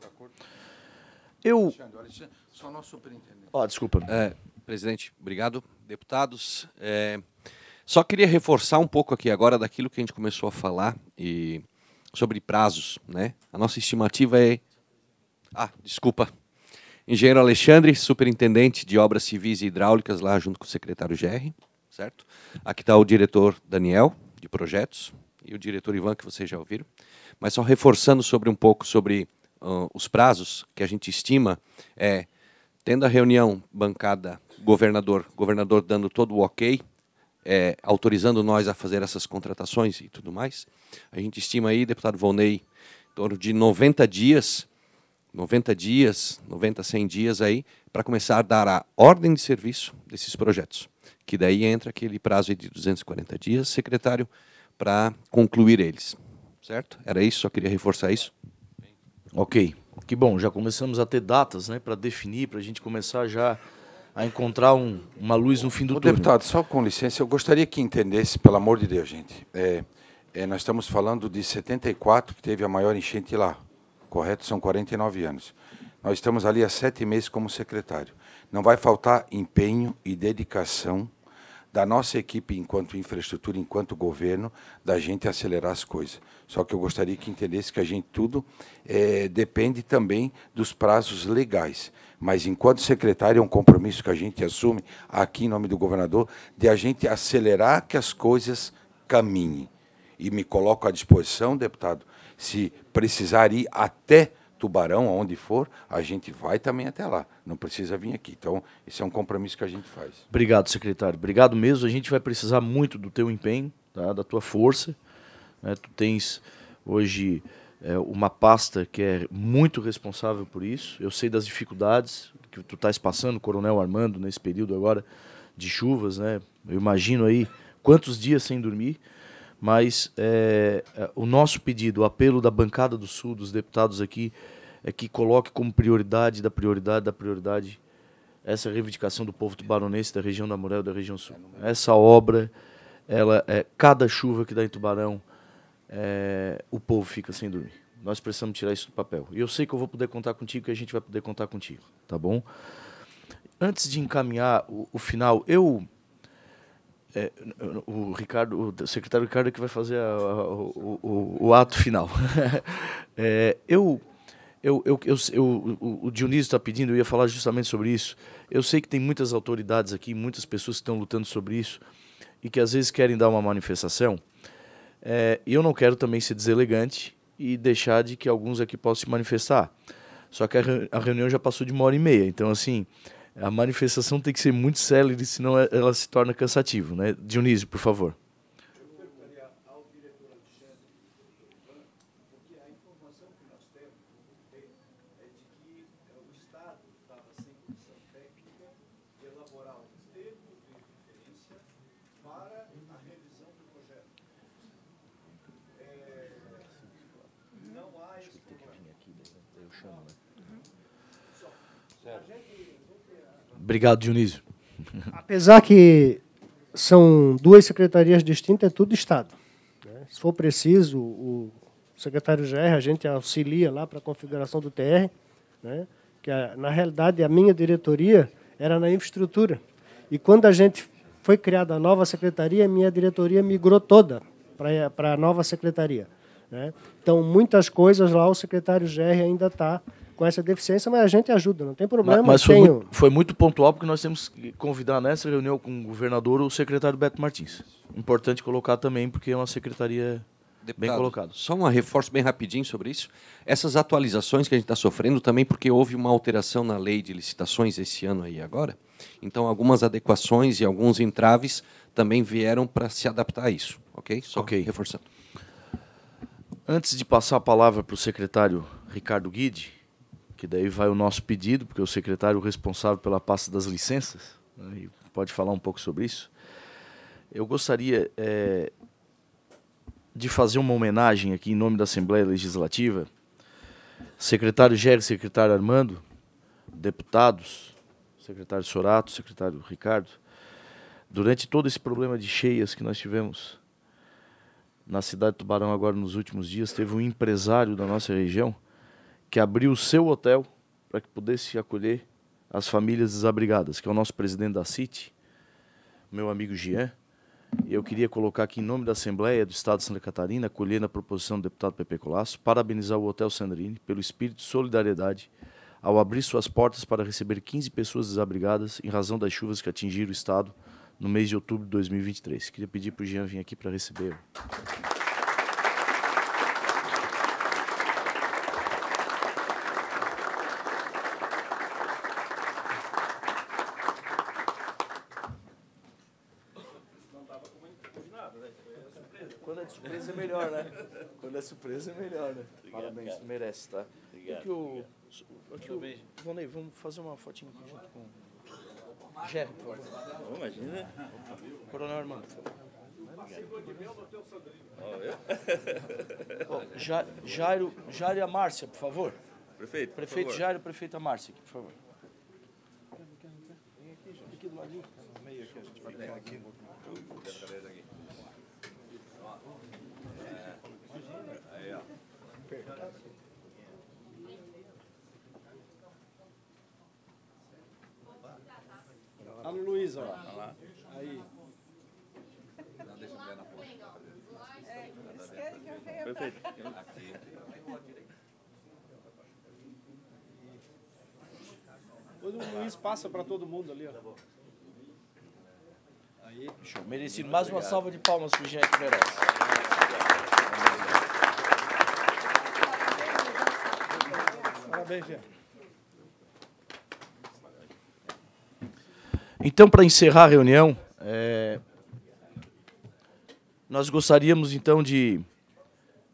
Eu. Alexandre, só nosso superintendente. Ah, desculpa. É, presidente, obrigado. Deputados, é, só queria reforçar um pouco aqui agora daquilo que a gente começou a falar e sobre prazos, né? A nossa estimativa é. Ah, desculpa engenheiro Alexandre, superintendente de obras civis e hidráulicas lá junto com o secretário Gerry, certo? Aqui está o diretor Daniel, de projetos, e o diretor Ivan, que vocês já ouviram. Mas só reforçando sobre um pouco sobre uh, os prazos que a gente estima, é, tendo a reunião bancada governador, governador dando todo o ok, é, autorizando nós a fazer essas contratações e tudo mais, a gente estima aí, deputado Volney, em torno de 90 dias 90 dias, 90, 100 dias aí, para começar a dar a ordem de serviço desses projetos. Que daí entra aquele prazo de 240 dias, secretário, para concluir eles. Certo? Era isso, só queria reforçar isso. Ok. Que bom, já começamos a ter datas né, para definir, para a gente começar já a encontrar um, uma luz no fim do Ô, túnel. Deputado, só com licença, eu gostaria que entendesse, pelo amor de Deus, gente. É, é, nós estamos falando de 74, que teve a maior enchente lá correto? São 49 anos. Nós estamos ali há sete meses como secretário. Não vai faltar empenho e dedicação da nossa equipe enquanto infraestrutura, enquanto governo, da gente acelerar as coisas. Só que eu gostaria que entendesse que a gente tudo é, depende também dos prazos legais. Mas enquanto secretário é um compromisso que a gente assume aqui em nome do governador de a gente acelerar que as coisas caminhem. E me coloco à disposição, deputado, se precisar ir até Tubarão, aonde for, a gente vai também até lá. Não precisa vir aqui. Então, esse é um compromisso que a gente faz. Obrigado, secretário. Obrigado mesmo. A gente vai precisar muito do teu empenho, tá? da tua força. Né? Tu tens hoje é, uma pasta que é muito responsável por isso. Eu sei das dificuldades que tu estás passando, Coronel Armando, nesse período agora de chuvas, né? Eu imagino aí quantos dias sem dormir. Mas é, é, o nosso pedido, o apelo da bancada do Sul, dos deputados aqui, é que coloque como prioridade da prioridade da prioridade essa reivindicação do povo tubaronense, da região da Morel, da região sul. Essa obra, ela é cada chuva que dá em Tubarão, é, o povo fica sem dormir. Nós precisamos tirar isso do papel. E eu sei que eu vou poder contar contigo, que a gente vai poder contar contigo, tá bom? Antes de encaminhar o, o final, eu é, o Ricardo, o secretário Ricardo é que vai fazer a, a, o, o, o, ato final. é, eu, eu, eu, eu, eu, o Dionísio está pedindo, eu ia falar justamente sobre isso. Eu sei que tem muitas autoridades aqui, muitas pessoas que estão lutando sobre isso e que às vezes querem dar uma manifestação. É, eu não quero também ser deselegante e deixar de que alguns aqui possam se manifestar. Só que a, a reunião já passou de uma hora e meia, então assim a manifestação tem que ser muito célere, senão é, ela se torna cansativa, né? Dionísio, por favor. Obrigado, Dionísio. Apesar que são duas secretarias distintas, é tudo Estado. Né? Se for preciso, o secretário GR, a gente auxilia lá para a configuração do TR, né? que na realidade a minha diretoria era na infraestrutura. E quando a gente foi criada a nova secretaria, minha diretoria migrou toda para a nova secretaria. Né? Então, muitas coisas lá o secretário GR ainda está com essa deficiência, mas a gente ajuda, não tem problema. Mas, mas foi, tenho... muito, foi, muito, pontual, porque nós temos que convidar nessa reunião com o governador o secretário Beto Martins. Importante colocar também, porque é uma secretaria Deputado, bem colocada. Só um reforço bem rapidinho sobre isso. Essas atualizações que a gente está sofrendo também, porque houve uma alteração na lei de licitações esse ano aí agora. Então, algumas adequações e alguns entraves também vieram para se adaptar a isso. Ok? Só okay. reforçando. Antes de passar a palavra para o secretário Ricardo Guide, que daí vai o nosso pedido, porque o secretário responsável pela pasta das licenças, né, pode falar um pouco sobre isso. Eu gostaria é, de fazer uma homenagem aqui em nome da Assembleia Legislativa, secretário Gério, secretário Armando, deputados, secretário Sorato, secretário Ricardo, durante todo esse problema de cheias que nós tivemos na cidade de Tubarão agora nos últimos dias, teve um empresário da nossa região que abriu o seu hotel para que pudesse acolher as famílias desabrigadas, que é o nosso presidente da CIT, meu amigo Jean. E eu queria colocar aqui, em nome da Assembleia do Estado de Santa Catarina, acolhendo a proposição do deputado Pepe Colasso, parabenizar o Hotel Sandrine pelo espírito de solidariedade ao abrir suas portas para receber 15 pessoas desabrigadas em razão das chuvas que atingiram o Estado no mês de outubro de 2023. Queria pedir para o Jean vir aqui para receber. menos é melhor, né? Obrigado, Parabéns, cara. merece, tá? Obrigado. Aqui o, aqui o Vonei, vamos fazer uma fotinha aqui junto com o Jé, por favor. Imagina. Coronel Armando, por favor. Oh, ja, Jairo, Jairo e a Márcia, por favor. Prefeito, Prefeito por favor. Jairo, prefeita Márcia, aqui, por favor. Vem aqui, gente. Aqui do ladinho. Meio aqui, a gente vai pegar aqui. ó. Olha tá lá. Aí. Não deixa eu na porta. É, que eu Perfeito. Aqui. Depois o Luiz passa para todo mundo ali, ó. Tá Aí. Show. Merecido. Mais uma salva de palmas pro o que merece. Parabéns, Jean. Então, para encerrar a reunião, é, nós gostaríamos então de,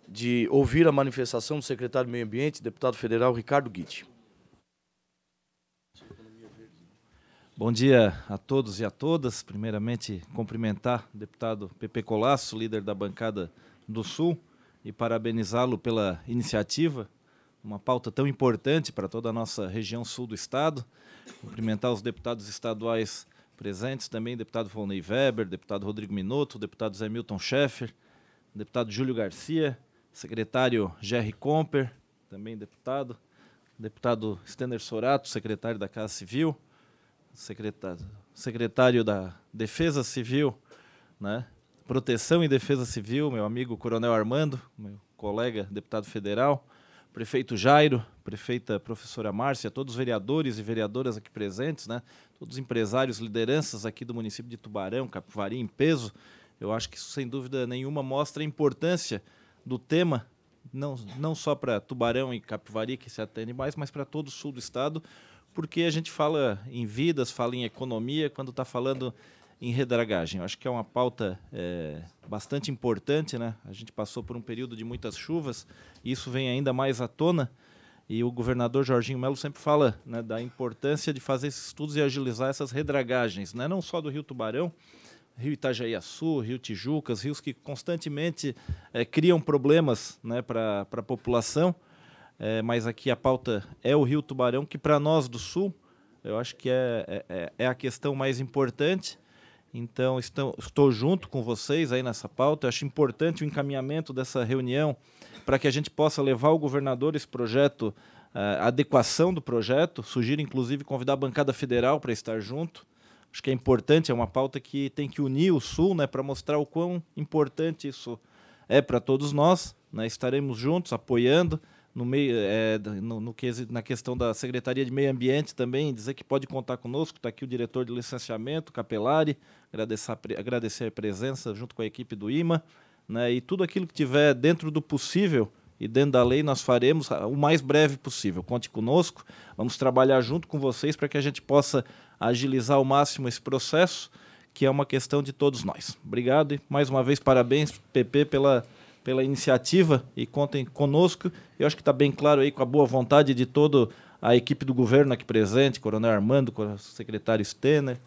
de ouvir a manifestação do secretário do Meio Ambiente, deputado federal Ricardo Guitti. Bom dia a todos e a todas. Primeiramente, cumprimentar o deputado Pepe Colasso, líder da bancada do Sul, e parabenizá-lo pela iniciativa uma pauta tão importante para toda a nossa região sul do estado. Cumprimentar os deputados estaduais presentes também, deputado Volney Weber, deputado Rodrigo Minotto, deputado Zé Milton Schaeffer, deputado Júlio Garcia, secretário Jerry Comper, também deputado, deputado Stener Sorato, secretário da Casa Civil, secretário, secretário da Defesa Civil, né? Proteção e Defesa Civil, meu amigo Coronel Armando, meu colega deputado federal, prefeito Jairo, prefeita professora Márcia, todos os vereadores e vereadoras aqui presentes, né? todos os empresários, lideranças aqui do município de Tubarão, Capivari em peso. Eu acho que isso, sem dúvida nenhuma, mostra a importância do tema, não, não só para Tubarão e Capivari, que se atende mais, mas para todo o sul do estado, porque a gente fala em vidas, fala em economia, quando está falando em redragagem. Eu acho que é uma pauta é, bastante importante, né? A gente passou por um período de muitas chuvas e isso vem ainda mais à tona. E o governador Jorginho Melo sempre fala né, da importância de fazer esses estudos e agilizar essas redragagens, né? não só do Rio Tubarão, Rio itajaí Sul, Rio Tijucas, rios que constantemente é, criam problemas né, para a população. É, mas aqui a pauta é o Rio Tubarão, que para nós do Sul, eu acho que é, é, é, é a questão mais importante. Então, estou, estou junto com vocês aí nessa pauta. Eu acho importante o encaminhamento dessa reunião para que a gente possa levar ao governador esse projeto, eh, a adequação do projeto. Sugiro, inclusive, convidar a bancada federal para estar junto. Acho que é importante, é uma pauta que tem que unir o Sul né, para mostrar o quão importante isso é para todos nós. Né? Estaremos juntos, apoiando no meio, é, no, no, na questão da Secretaria de Meio Ambiente também, dizer que pode contar conosco. Está aqui o diretor de licenciamento, Capelari, agradecer, agradecer a presença junto com a equipe do IMA. Né, e tudo aquilo que tiver dentro do possível e dentro da lei nós faremos o mais breve possível. Conte conosco, vamos trabalhar junto com vocês para que a gente possa agilizar ao máximo esse processo, que é uma questão de todos nós. Obrigado e mais uma vez parabéns, PP, pela pela iniciativa e contem conosco. Eu acho que está bem claro aí com a boa vontade de toda a equipe do governo aqui presente, Coronel Armando, secretário Stener,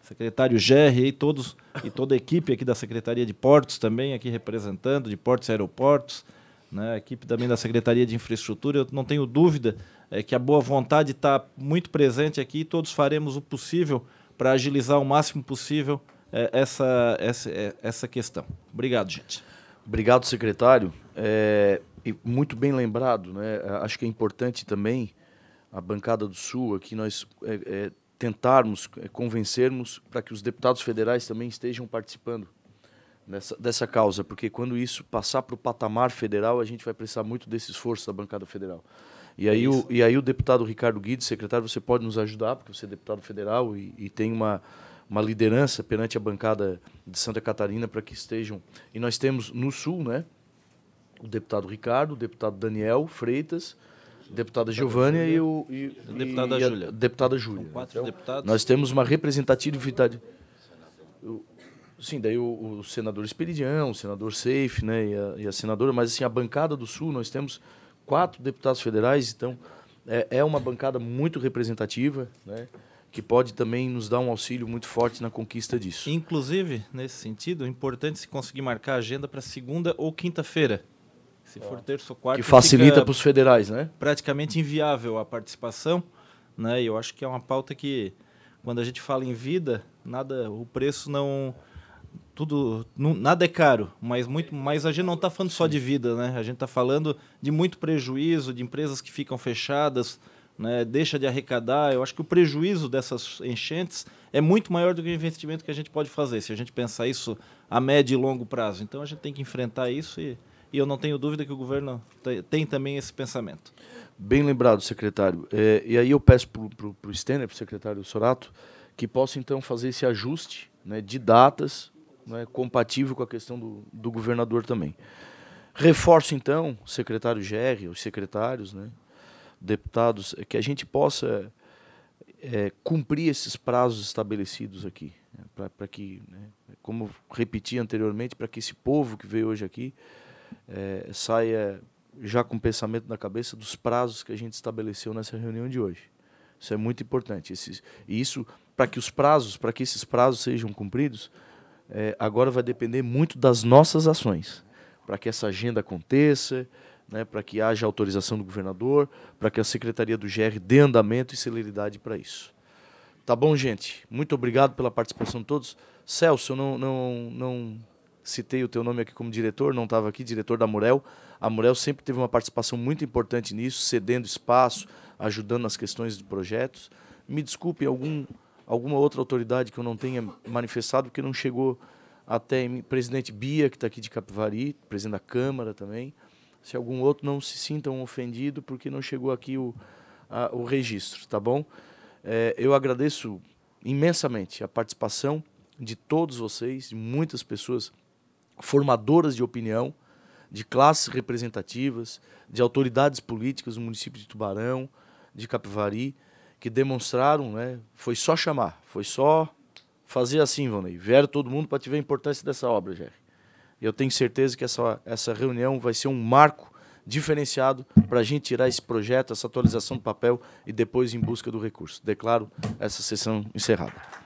secretário Gerry e todos e toda a equipe aqui da Secretaria de Portos também aqui representando, de Portos e Aeroportos, né, a equipe também da Secretaria de Infraestrutura. Eu não tenho dúvida é, que a boa vontade está muito presente aqui e todos faremos o possível para agilizar o máximo possível é, essa, essa, é, essa questão. Obrigado, gente. Obrigado, secretário. É, muito bem lembrado, né? Acho que é importante também a bancada do Sul aqui nós é, é, tentarmos é, convencermos para que os deputados federais também estejam participando dessa, dessa causa, porque quando isso passar para o patamar federal, a gente vai precisar muito desse esforço da bancada federal. E é aí, o, e aí o deputado Ricardo Guide, secretário, você pode nos ajudar, porque você é deputado federal e, e tem uma uma liderança perante a bancada de Santa Catarina para que estejam. E nós temos no Sul, né? O deputado Ricardo, o deputado Daniel Freitas, deputada Giovânia e o e, deputada e Júlia. Deputada Júlia. quatro então, deputados. Nós temos uma representatividade. Sim, daí o, o senador Esperidião, o senador Safe, né, e a, e a, senadora, mas assim, a bancada do Sul, nós temos quatro deputados federais, então é, é uma bancada muito representativa, né? que pode também nos dar um auxílio muito forte na conquista disso. Inclusive, nesse sentido, é importante se conseguir marcar a agenda para segunda ou quinta-feira. Se for terça ou quarta. Que facilita para os federais, né? Praticamente inviável a participação. Né? E eu acho que é uma pauta que, quando a gente fala em vida, nada, o preço não. Tudo, não, nada é caro, mas muito, mas a gente não está falando só de vida, né? A gente está falando de muito prejuízo, de empresas que ficam fechadas, né, deixa de arrecadar. Eu acho que o prejuízo dessas enchentes é muito maior do que o investimento que a gente pode fazer, se a gente pensar isso a médio e longo prazo. Então a gente tem que enfrentar isso e, e eu não tenho dúvida que o governo tem também esse pensamento. Bem lembrado, secretário. É, e aí eu peço para o Stener, para o secretário Sorato, que possa então fazer esse ajuste né, de datas né, compatível com a questão do, do governador também. Reforço então, secretário Gerri, os secretários, né, deputados, que a gente possa é, cumprir esses prazos estabelecidos aqui, né? para que, né? como repeti anteriormente, para que esse povo que veio hoje aqui é, saia já com o pensamento na cabeça dos prazos que a gente estabeleceu nessa reunião de hoje. Isso é muito importante. Esses, e isso, para que os prazos, para que esses prazos sejam cumpridos, é, agora vai depender muito das nossas ações, para que essa agenda aconteça, né, para que haja autorização do governador, para que a Secretaria do GR dê andamento e celeridade para isso. Tá bom, gente? Muito obrigado pela participação de todos. Celso, eu não, não, não citei o teu nome aqui como diretor, não estava aqui, diretor da Murel. A Murel sempre teve uma participação muito importante nisso, cedendo espaço, ajudando nas questões de projetos. Me desculpe algum, alguma outra autoridade que eu não tenha manifestado, porque não chegou até Presidente Bia, que está aqui de Capivari, presidente da Câmara também se algum outro não se sintam ofendido porque não chegou aqui o, a, o registro, tá bom? É, eu agradeço imensamente a participação de todos vocês, de muitas pessoas formadoras de opinião, de classes representativas, de autoridades políticas do município de Tubarão, de Capivari, que demonstraram, né? Foi só chamar, foi só fazer assim, Vanei. Vieram todo mundo para te ver a importância dessa obra, Jerry. Eu tenho certeza que essa, essa reunião vai ser um marco diferenciado para a gente tirar esse projeto, essa atualização do papel e depois em busca do recurso. Declaro essa sessão encerrada.